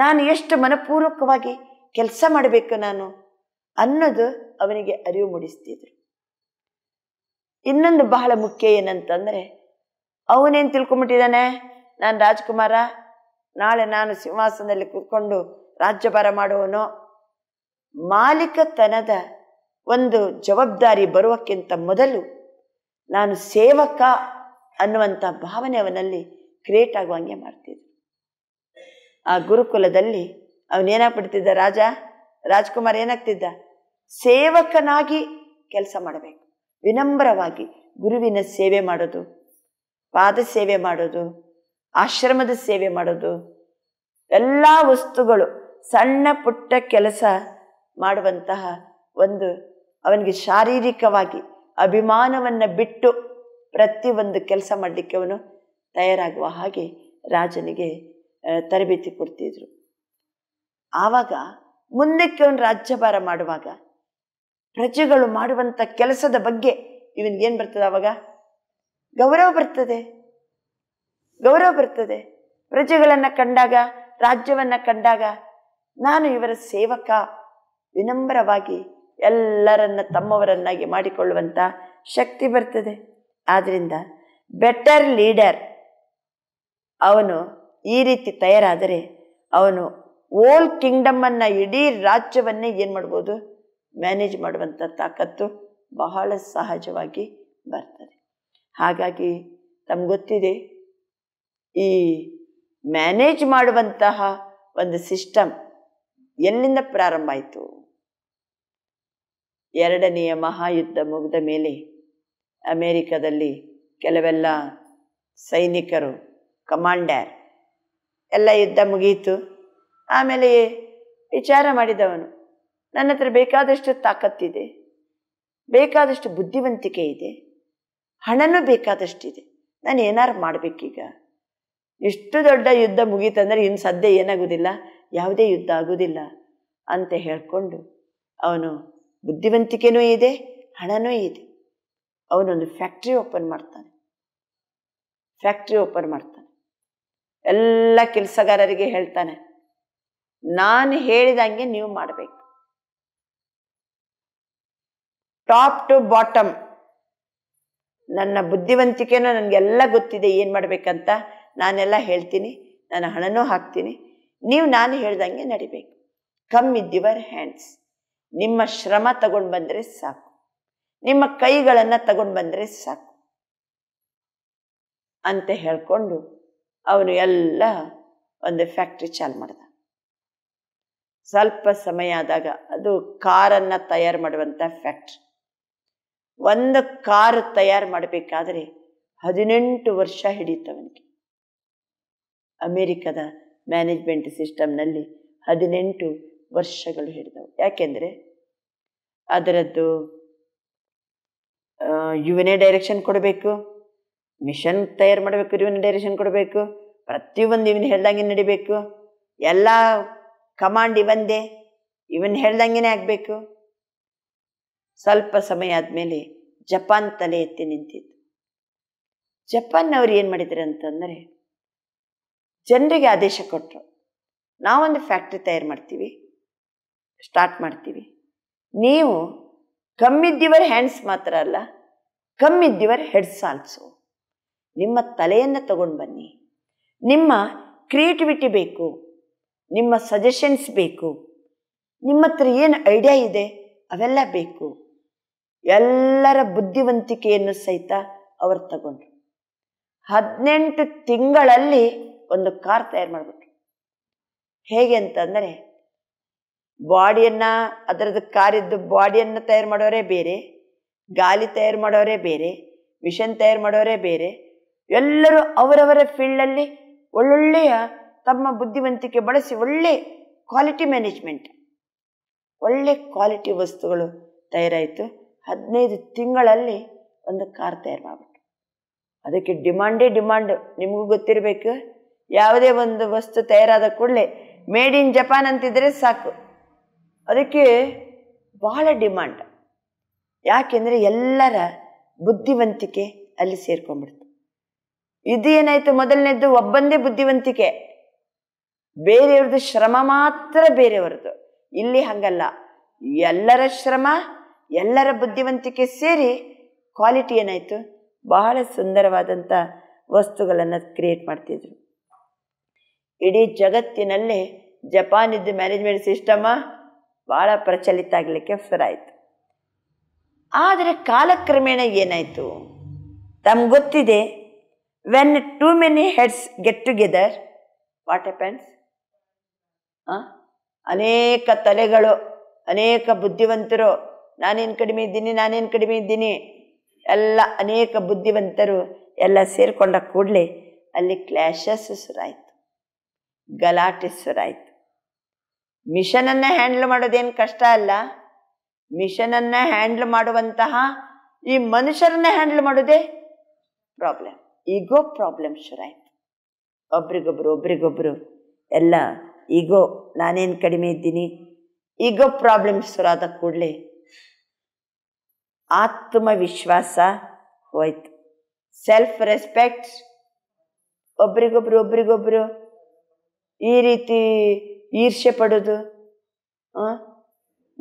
ನಾನು ಎಷ್ಟು ಮನಪೂರ್ವಕವಾಗಿ ಕೆಲಸ ಮಾಡಬೇಕು ನಾನು ಅನ್ನೋದು ಅವನಿಗೆ ಅರಿವು ಮೂಡಿಸ್ತಿದ್ರು ಇನ್ನೊಂದು ಬಹಳ ಮುಖ್ಯ ಏನಂತಂದರೆ ಅವನೇನು ತಿಳ್ಕೊಂಬಿಟ್ಟಿದ್ದಾನೆ ನಾನು ರಾಜ್ಕುಮಾರ ನಾಳೆ ನಾನು ಸಿಂಹಾಸನದಲ್ಲಿ ಕೂತ್ಕೊಂಡು ರಾಜ್ಯಭಾರ ಮಾಡುವನು ಮಾಲೀಕತನದ ಒಂದು ಜವಾಬ್ದಾರಿ ಬರುವಕ್ಕಿಂತ ಮೊದಲು ನಾನು ಸೇವಕ ಅನ್ನುವಂಥ ಭಾವನೆ ಅವನಲ್ಲಿ ಕ್ರಿಯೇಟ್ ಆಗುವ ಹಾಗೆ ಮಾಡ್ತಿದ್ರು ಆ ಗುರುಕುಲದಲ್ಲಿ ಅವನೇನಾಗ್ಬಿಡ್ತಿದ್ದ ರಾಜ ರಾಜ್ಕುಮಾರ್ ಏನಾಗ್ತಿದ್ದ ಸೇವಕನಾಗಿ ಕೆಲಸ ಮಾಡಬೇಕು ವಿನಮ್ರವಾಗಿ ಗುರುವಿನ ಸೇವೆ ಮಾಡೋದು ಪಾದ ಸೇವೆ ಮಾಡೋದು ಆಶ್ರಮದ ಸೇವೆ ಮಾಡೋದು ಎಲ್ಲ ವಸ್ತುಗಳು ಸಣ್ಣ ಪುಟ್ಟ ಕೆಲಸ ಮಾಡುವಂತಹ ಒಂದು ಅವನಿಗೆ ಶಾರೀರಿಕವಾಗಿ ಅಭಿಮಾನವನ್ನು ಬಿಟ್ಟು ಪ್ರತಿಯೊಂದು ಕೆಲಸ ಮಾಡಲಿಕ್ಕೆ ಅವನು ತಯಾರಾಗುವ ಹಾಗೆ ರಾಜನಿಗೆ ತರಬೇತಿ ಕೊಡ್ತಿದ್ರು ಆವಾಗ ಮುಂದಕ್ಕೆ ಅವನು ರಾಜ್ಯಭಾರ ಮಾಡುವಾಗ ಪ್ರಜೆಗಳು ಮಾಡುವಂಥ ಕೆಲಸದ ಬಗ್ಗೆ ಇವನ್ಗೇನು ಬರ್ತದೆ ಆವಾಗ ಗೌರವ ಬರ್ತದೆ ಗೌರವ ಬರ್ತದೆ ಪ್ರಜೆಗಳನ್ನು ಕಂಡಾಗ ರಾಜ್ಯವನ್ನು ಕಂಡಾಗ ನಾನು ಇವರ ಸೇವಕ ವಿನಮ್ರವಾಗಿ ಎಲ್ಲರನ್ನ ತಮ್ಮವರನ್ನಾಗಿ ಮಾಡಿಕೊಳ್ಳುವಂಥ ಶಕ್ತಿ ಬರ್ತದೆ ಆದ್ದರಿಂದ ಬೆಟರ್ ಲೀಡರ್ ಅವನು ಈ ರೀತಿ ತಯಾರಾದರೆ ಅವನು ಓಲ್ ಅನ್ನ ಇಡೀ ರಾಜ್ಯವನ್ನೇ ಏನು ಮಾಡ್ಬೋದು ಮ್ಯಾನೇಜ್ ಮಾಡುವಂಥ ತಾಕತ್ತು ಬಹಳ ಸಹಜವಾಗಿ ಬರ್ತದೆ ಹಾಗಾಗಿ ತಮ್ಗೊತ್ತಿದೆ ಗೊತ್ತಿದೆ ಈ ಮ್ಯಾನೇಜ್ ಮಾಡುವಂತಹ ಒಂದು ಸಿಸ್ಟಮ್ ಎಲ್ಲಿಂದ ಪ್ರಾರಂಭ ಆಯಿತು ಎರಡನೆಯ ಮಹಾಯುದ್ಧ ಮುಗಿದ ಮೇಲೆ ಅಮೇರಿಕದಲ್ಲಿ ಕೆಲವೆಲ್ಲ ಸೈನಿಕರು ಕಮಾಂಡರ್ ಎಲ್ಲ ಯುದ್ಧ ಮುಗಿಯಿತು ಆಮೇಲೆ ವಿಚಾರ ಮಾಡಿದವನು ನನ್ನ ಹತ್ರ ಬೇಕಾದಷ್ಟು ತಾಕತ್ತಿದೆ ಬೇಕಾದಷ್ಟು ಬುದ್ಧಿವಂತಿಕೆ ಇದೆ ಹಣನೂ ಬೇಕಾದಷ್ಟಿದೆ ನಾನು ಏನಾರು ಮಾಡಬೇಕೀಗ ಇಷ್ಟು ದೊಡ್ಡ ಯುದ್ಧ ಮುಗೀತಂದರೆ ಇನ್ನು ಸದ್ಯ ಏನಾಗುವುದಿಲ್ಲ ಯಾವುದೇ ಯುದ್ಧ ಆಗೋದಿಲ್ಲ ಅಂತ ಹೇಳಿಕೊಂಡು ಅವನು ಬುದ್ಧಿವಂತಿಕೆನೂ ಇದೆ ಹಣನೂ ಇದೆ ಅವನೊಂದು ಫ್ಯಾಕ್ಟ್ರಿ ಓಪನ್ ಮಾಡ್ತಾನೆ ಫ್ಯಾಕ್ಟ್ರಿ ಓಪನ್ ಮಾಡ್ತಾನೆ ಎಲ್ಲ ಕೆಲಸಗಾರರಿಗೆ ಹೇಳ್ತಾನೆ ನಾನು ಹೇಳಿದಂಗೆ ನೀವು ಮಾಡಬೇಕು ಟಾಪ್ ಟು ಬಾಟಮ್ ನನ್ನ ಬುದ್ಧಿವಂತಿಕೆನೂ ನನಗೆಲ್ಲ ಗೊತ್ತಿದೆ ಏನು ಮಾಡಬೇಕಂತ ನಾನೆಲ್ಲ ಹೇಳ್ತೀನಿ ನಾನು ಹಣನೂ ಹಾಕ್ತೀನಿ ನೀವು ನಾನು ಹೇಳ್ದಂಗೆ ನಡಿಬೇಕು ಕಮ್ ವಿತ್ ಯುವರ್ ಹ್ಯಾಂಡ್ಸ್ ನಿಮ್ಮ ಶ್ರಮ ತಗೊಂಡು ಬಂದರೆ ಸಾಕು ನಿಮ್ಮ ಕೈಗಳನ್ನು ತಗೊಂಡು ಬಂದರೆ ಸಾಕು ಅಂತ ಹೇಳಿಕೊಂಡು ಅವನು ಎಲ್ಲ ಒಂದು ಫ್ಯಾಕ್ಟ್ರಿ ಚಾಲು ಮಾಡ್ದ ಸ್ವಲ್ಪ ಸಮಯ ಆದಾಗ ಅದು ಕಾರನ್ನು ತಯಾರು ಮಾಡುವಂಥ ಫ್ಯಾಕ್ಟ್ರಿ ಒಂದು ಕಾರು ತಯಾರು ಮಾಡಬೇಕಾದ್ರೆ ಹದಿನೆಂಟು ವರ್ಷ ಹಿಡಿಯುತ್ತವನಿಗೆ ಅಮೇರಿಕದ ಮ್ಯಾನೇಜ್ಮೆಂಟ್ ಸಿಸ್ಟಮ್ನಲ್ಲಿ ಹದಿನೆಂಟು ವರ್ಷಗಳು ಹಿಡಿದವು ಯಾಕೆಂದರೆ ಅದರದ್ದು ಇವನೇ ಡೈರೆಕ್ಷನ್ ಕೊಡಬೇಕು ಮಿಷನ್ ತಯಾರು ಮಾಡಬೇಕು ಇವನ ಡೈರೆಕ್ಷನ್ ಕೊಡಬೇಕು ಪ್ರತಿಯೊಂದು ಇವನು ಹೇಳ್ದಂಗೆ ನಡಿಬೇಕು ಎಲ್ಲ ಕಮಾಂಡ್ ಇವಂದೇ ಇವನ್ ಹೇಳ್ದಂಗೆನೆ ಆಗಬೇಕು ಸ್ವಲ್ಪ ಸಮಯ ಆದಮೇಲೆ ಜಪಾನ್ ತಲೆ ಎತ್ತಿ ನಿಂತಿತ್ತು ಜಪಾನ್ನವರು ಏನು ಮಾಡಿದ್ದಾರೆ ಅಂತಂದರೆ ಜನರಿಗೆ ಆದೇಶ ಕೊಟ್ಟರು ನಾವೊಂದು ಫ್ಯಾಕ್ಟ್ರಿ ತಯಾರು ಮಾಡ್ತೀವಿ ಸ್ಟಾರ್ಟ್ ಮಾಡ್ತೀವಿ ನೀವು ಕಮ್ಮಿದ್ದಿವರ್ ಹ್ಯಾಂಡ್ಸ್ ಮಾತ್ರ ಅಲ್ಲ ಕಮ್ಮಿದ್ದಿವರ್ ಹೆಡ್ಸ್ ಆಲ್ಸು ನಿಮ್ಮ ತಲೆಯನ್ನು ತಗೊಂಡು ಬನ್ನಿ ನಿಮ್ಮ ಕ್ರಿಯೇಟಿವಿಟಿ ಬೇಕು ನಿಮ್ಮ ಸಜೆಷನ್ಸ್ ಬೇಕು ನಿಮ್ಮ ಹತ್ರ ಏನು ಐಡಿಯಾ ಇದೆ ಅವೆಲ್ಲ ಬೇಕು ಎಲ್ಲರ ಬುದ್ಧಿವಂತಿಕೆಯನ್ನು ಸಹಿತ ಅವರು ತಗೊಂಡ್ರು ಹದಿನೆಂಟು ತಿಂಗಳಲ್ಲಿ ಒಂದು ಕಾರ್ ತಯಾರು ಮಾಡಿಬಿಟ್ರು ಹೇಗೆ ಅಂದರೆ ಬಾಡಿಯನ್ನು ಅದರದ್ದು ಕಾರಿದ್ದು ಬಾಡಿಯನ್ನು ತಯಾರು ಮಾಡೋರೇ ಬೇರೆ ಗಾಲಿ ತಯಾರು ಮಾಡೋರೇ ಬೇರೆ ಮಿಷನ್ ತಯಾರು ಮಾಡೋರೇ ಬೇರೆ ಎಲ್ಲರೂ ಅವರವರ ಫೀಲ್ಡಲ್ಲಿ ಒಳ್ಳೊಳ್ಳೆಯ ತಮ್ಮ ಬುದ್ಧಿವಂತಿಕೆ ಬಳಸಿ ಒಳ್ಳೆ ಕ್ವಾಲಿಟಿ ಮ್ಯಾನೇಜ್ಮೆಂಟ್ ಒಳ್ಳೆ ಕ್ವಾಲಿಟಿ ವಸ್ತುಗಳು ತಯಾರಾಯಿತು ಹದಿನೈದು ತಿಂಗಳಲ್ಲಿ ಒಂದು ಕಾರ್ ತಯಾರು ಮಾಡಿಬಿಟ್ಟು ಅದಕ್ಕೆ ಡಿಮಾಂಡೇ ಡಿಮಾಂಡ್ ನಿಮಗೂ ಗೊತ್ತಿರಬೇಕು ಯಾವುದೇ ಒಂದು ವಸ್ತು ತಯಾರಾದ ಕೂಡಲೇ ಮೇಡ್ ಇನ್ ಜಪಾನ್ ಅಂತಿದ್ರೆ ಸಾಕು ಅದಕ್ಕೆ ಬಹಳ ಡಿಮಾಂಡ್ ಯಾಕೆಂದರೆ ಎಲ್ಲರ ಬುದ್ಧಿವಂತಿಕೆ ಅಲ್ಲಿ ಸೇರ್ಕೊಂಡ್ಬಿಡ್ತು ಇದು ಏನಾಯಿತು ಮೊದಲನೇದ್ದು ಒಬ್ಬಂದೇ ಬುದ್ಧಿವಂತಿಕೆ ಬೇರೆಯವ್ರದ್ದು ಶ್ರಮ ಮಾತ್ರ ಬೇರೆಯವ್ರದ್ದು ಇಲ್ಲಿ ಹಾಗಲ್ಲ ಎಲ್ಲರ ಶ್ರಮ ಎಲ್ಲರ ಬುದ್ಧಿವಂತಿಕೆ ಸೇರಿ ಕ್ವಾಲಿಟಿ ಏನಾಯಿತು ಬಹಳ ಸುಂದರವಾದಂಥ ವಸ್ತುಗಳನ್ನು ಕ್ರಿಯೇಟ್ ಮಾಡ್ತಿದ್ರು ಇಡೀ ಜಗತ್ತಿನಲ್ಲಿ ಜಪಾನಿದ್ದ ಮ್ಯಾನೇಜ್ಮೆಂಟ್ ಸಿಸ್ಟಮ ಭಾಳ ಪ್ರಚಲಿತ ಆಗಲಿಕ್ಕೆ ಶುರಾಯಿತು ಆದರೆ ಕಾಲಕ್ರಮೇಣ ಏನಾಯಿತು ತಮ್ಗೆ ಗೊತ್ತಿದೆ when too many heads get together what happens ಅನೇಕ ತಲೆಗಳು ಅನೇಕ ಬುದ್ಧಿವಂತರು ನಾನೇನು ಕಡಿಮೆ ಇದ್ದೀನಿ ನಾನೇನು ಕಡಿಮೆ ಇದ್ದೀನಿ ಎಲ್ಲ ಅನೇಕ ಬುದ್ಧಿವಂತರು ಎಲ್ಲ ಸೇರಿಕೊಂಡ ಕೂಡಲೇ ಅಲ್ಲಿ ಕ್ಲ್ಯಾಶಸ್ ಶುರಾಯಿತು ಗಲಾಟೆ ಗಲಾಟೆಸ್ವರಾಯಿತು ಮಿಷನನ್ನು ಹ್ಯಾಂಡ್ಲ್ ಮಾಡೋದೇನು ಕಷ್ಟ ಅಲ್ಲ ಮಿಷನನ್ನು ಹ್ಯಾಂಡ್ಲ್ ಮಾಡುವಂತಹ ಈ ಮನುಷ್ಯರನ್ನ ಹ್ಯಾಂಡ್ಲ್ ಮಾಡೋದೇ ಪ್ರಾಬ್ಲಮ್ ಈಗೋ ಪ್ರಾಬ್ಲಮ್ ಶುರಾಯಿತು ಒಬ್ರಿಗೊಬ್ರು ಒಬ್ರಿಗೊಬ್ರು ಎಲ್ಲ ಈಗೋ ನಾನೇನು ಕಡಿಮೆ ಇದ್ದೀನಿ ಈಗೋ ಪ್ರಾಬ್ಲಮ್ ಶುರಾದ ಕೂಡಲೇ ಆತ್ಮವಿಶ್ವಾಸ ಹೋಯ್ತು ಸೆಲ್ಫ್ ರೆಸ್ಪೆಕ್ಟ್ ಒಬ್ರಿಗೊಬ್ರು ಒಬ್ರಿಗೊಬ್ರು ಈ ರೀತಿ ಈರ್ಷೆ ಪಡೋದು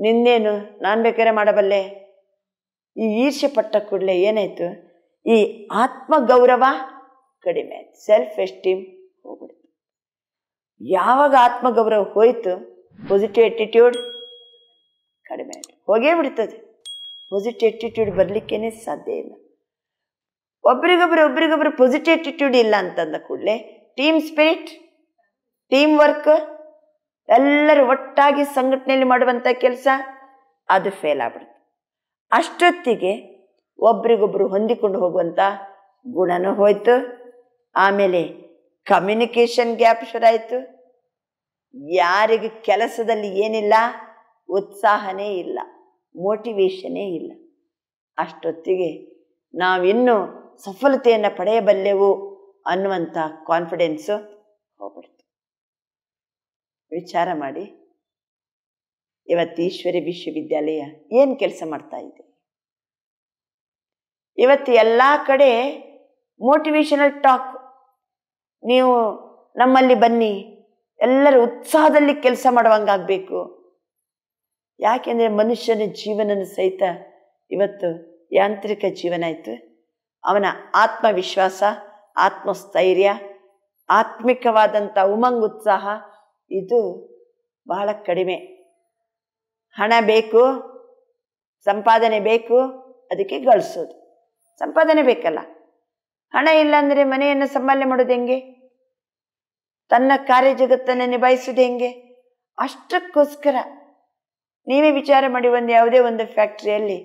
ನಿನ್ನೇನು ನಾನು ಬೇಕಾರೆ ಮಾಡಬಲ್ಲೆ ಈ ಈರ್ಷೆ ಪಟ್ಟ ಕೂಡಲೇ ಏನಾಯಿತು ಈ ಆತ್ಮಗೌರವ ಕಡಿಮೆ ಆಯಿತು ಸೆಲ್ಫ್ ಎಸ್ಟೀಮ್ ಹೋಗ್ಬಿಡ್ತು ಯಾವಾಗ ಆತ್ಮಗೌರವ ಹೋಯಿತು ಪಾಸಿಟಿವ್ ಆಟಿಟ್ಯೂಡ್ ಕಡಿಮೆ ಆಯಿತು ಹೋಗೇ ಬಿಡ್ತದೆ ಪಾಸಿಟಿವ್ ಆಟಿಟ್ಯೂಡ್ ಬರಲಿಕ್ಕೇನೆ ಸಾಧ್ಯ ಇಲ್ಲ ಒಬ್ರಿಗೊಬ್ರು ಒಬ್ರಿಗೊಬ್ರು ಪಾಸಿಟಿವ್ ಆ್ಯಟಿಟ್ಯೂಡ್ ಇಲ್ಲ ಅಂತಂದ ಕೂಡಲೇ ಟೀಮ್ ಸ್ಪಿರಿಟ್ ಟೀಮ್ ವರ್ಕ್ ಎಲ್ಲರೂ ಒಟ್ಟಾಗಿ ಸಂಘಟನೆಯಲ್ಲಿ ಮಾಡುವಂಥ ಕೆಲಸ ಅದು ಫೇಲ್ ಆಗ್ಬಿಡುತ್ತೆ ಅಷ್ಟೊತ್ತಿಗೆ ಒಬ್ರಿಗೊಬ್ರು ಹೊಂದಿಕೊಂಡು ಹೋಗುವಂಥ ಗುಣನೂ ಹೋಯ್ತು ಆಮೇಲೆ ಕಮ್ಯುನಿಕೇಷನ್ ಗ್ಯಾಪ್ ಶುರಾಯಿತು ಯಾರಿಗೆ ಕೆಲಸದಲ್ಲಿ ಏನಿಲ್ಲ ಉತ್ಸಾಹನೇ ಇಲ್ಲ ಮೋಟಿವೇಶನೇ ಇಲ್ಲ ಅಷ್ಟೊತ್ತಿಗೆ ನಾವಿನ್ನೂ ಸಫಲತೆಯನ್ನು ಪಡೆಯಬಲ್ಲೆವು ಅನ್ನುವಂಥ ಕಾನ್ಫಿಡೆನ್ಸು ಹೋಗ್ಬಿಡ್ತು ವಿಚಾರ ಮಾಡಿ ಇವತ್ತು ಈಶ್ವರಿ ವಿಶ್ವವಿದ್ಯಾಲಯ ಏನು ಕೆಲಸ ಮಾಡ್ತಾ ಇದೆ ಇವತ್ತು ಎಲ್ಲ ಕಡೆ ಮೋಟಿವೇಶನಲ್ ಟಾಕ್ ನೀವು ನಮ್ಮಲ್ಲಿ ಬನ್ನಿ ಎಲ್ಲರೂ ಉತ್ಸಾಹದಲ್ಲಿ ಕೆಲಸ ಮಾಡುವಂಗಾಗಬೇಕು ಯಾಕೆಂದರೆ ಮನುಷ್ಯನ ಜೀವನ ಸಹಿತ ಇವತ್ತು ಯಾಂತ್ರಿಕ ಜೀವನ ಆಯಿತು ಅವನ ಆತ್ಮವಿಶ್ವಾಸ ಆತ್ಮಸ್ಥೈರ್ಯ ಆತ್ಮಿಕವಾದಂಥ ಉಮಂಗ್ ಉತ್ಸಾಹ ಇದು ಬಹಳ ಕಡಿಮೆ ಹಣ ಬೇಕು ಸಂಪಾದನೆ ಬೇಕು ಅದಕ್ಕೆ ಗಳಿಸೋದು ಸಂಪಾದನೆ ಬೇಕಲ್ಲ ಹಣ ಇಲ್ಲ ಅಂದರೆ ಮನೆಯನ್ನು ಸಂಬಾಲನೆ ಮಾಡೋದು ಹೆಂಗೆ ತನ್ನ ಕಾರ್ಯ ಜಗತ್ತನ್ನು ನಿಭಾಯಿಸೋದು ಹೆಂಗೆ ಅಷ್ಟಕ್ಕೋಸ್ಕರ ನೀವೇ ವಿಚಾರ ಮಾಡಿ ಒಂದು ಯಾವುದೇ ಒಂದು ಫ್ಯಾಕ್ಟ್ರಿಯಲ್ಲಿ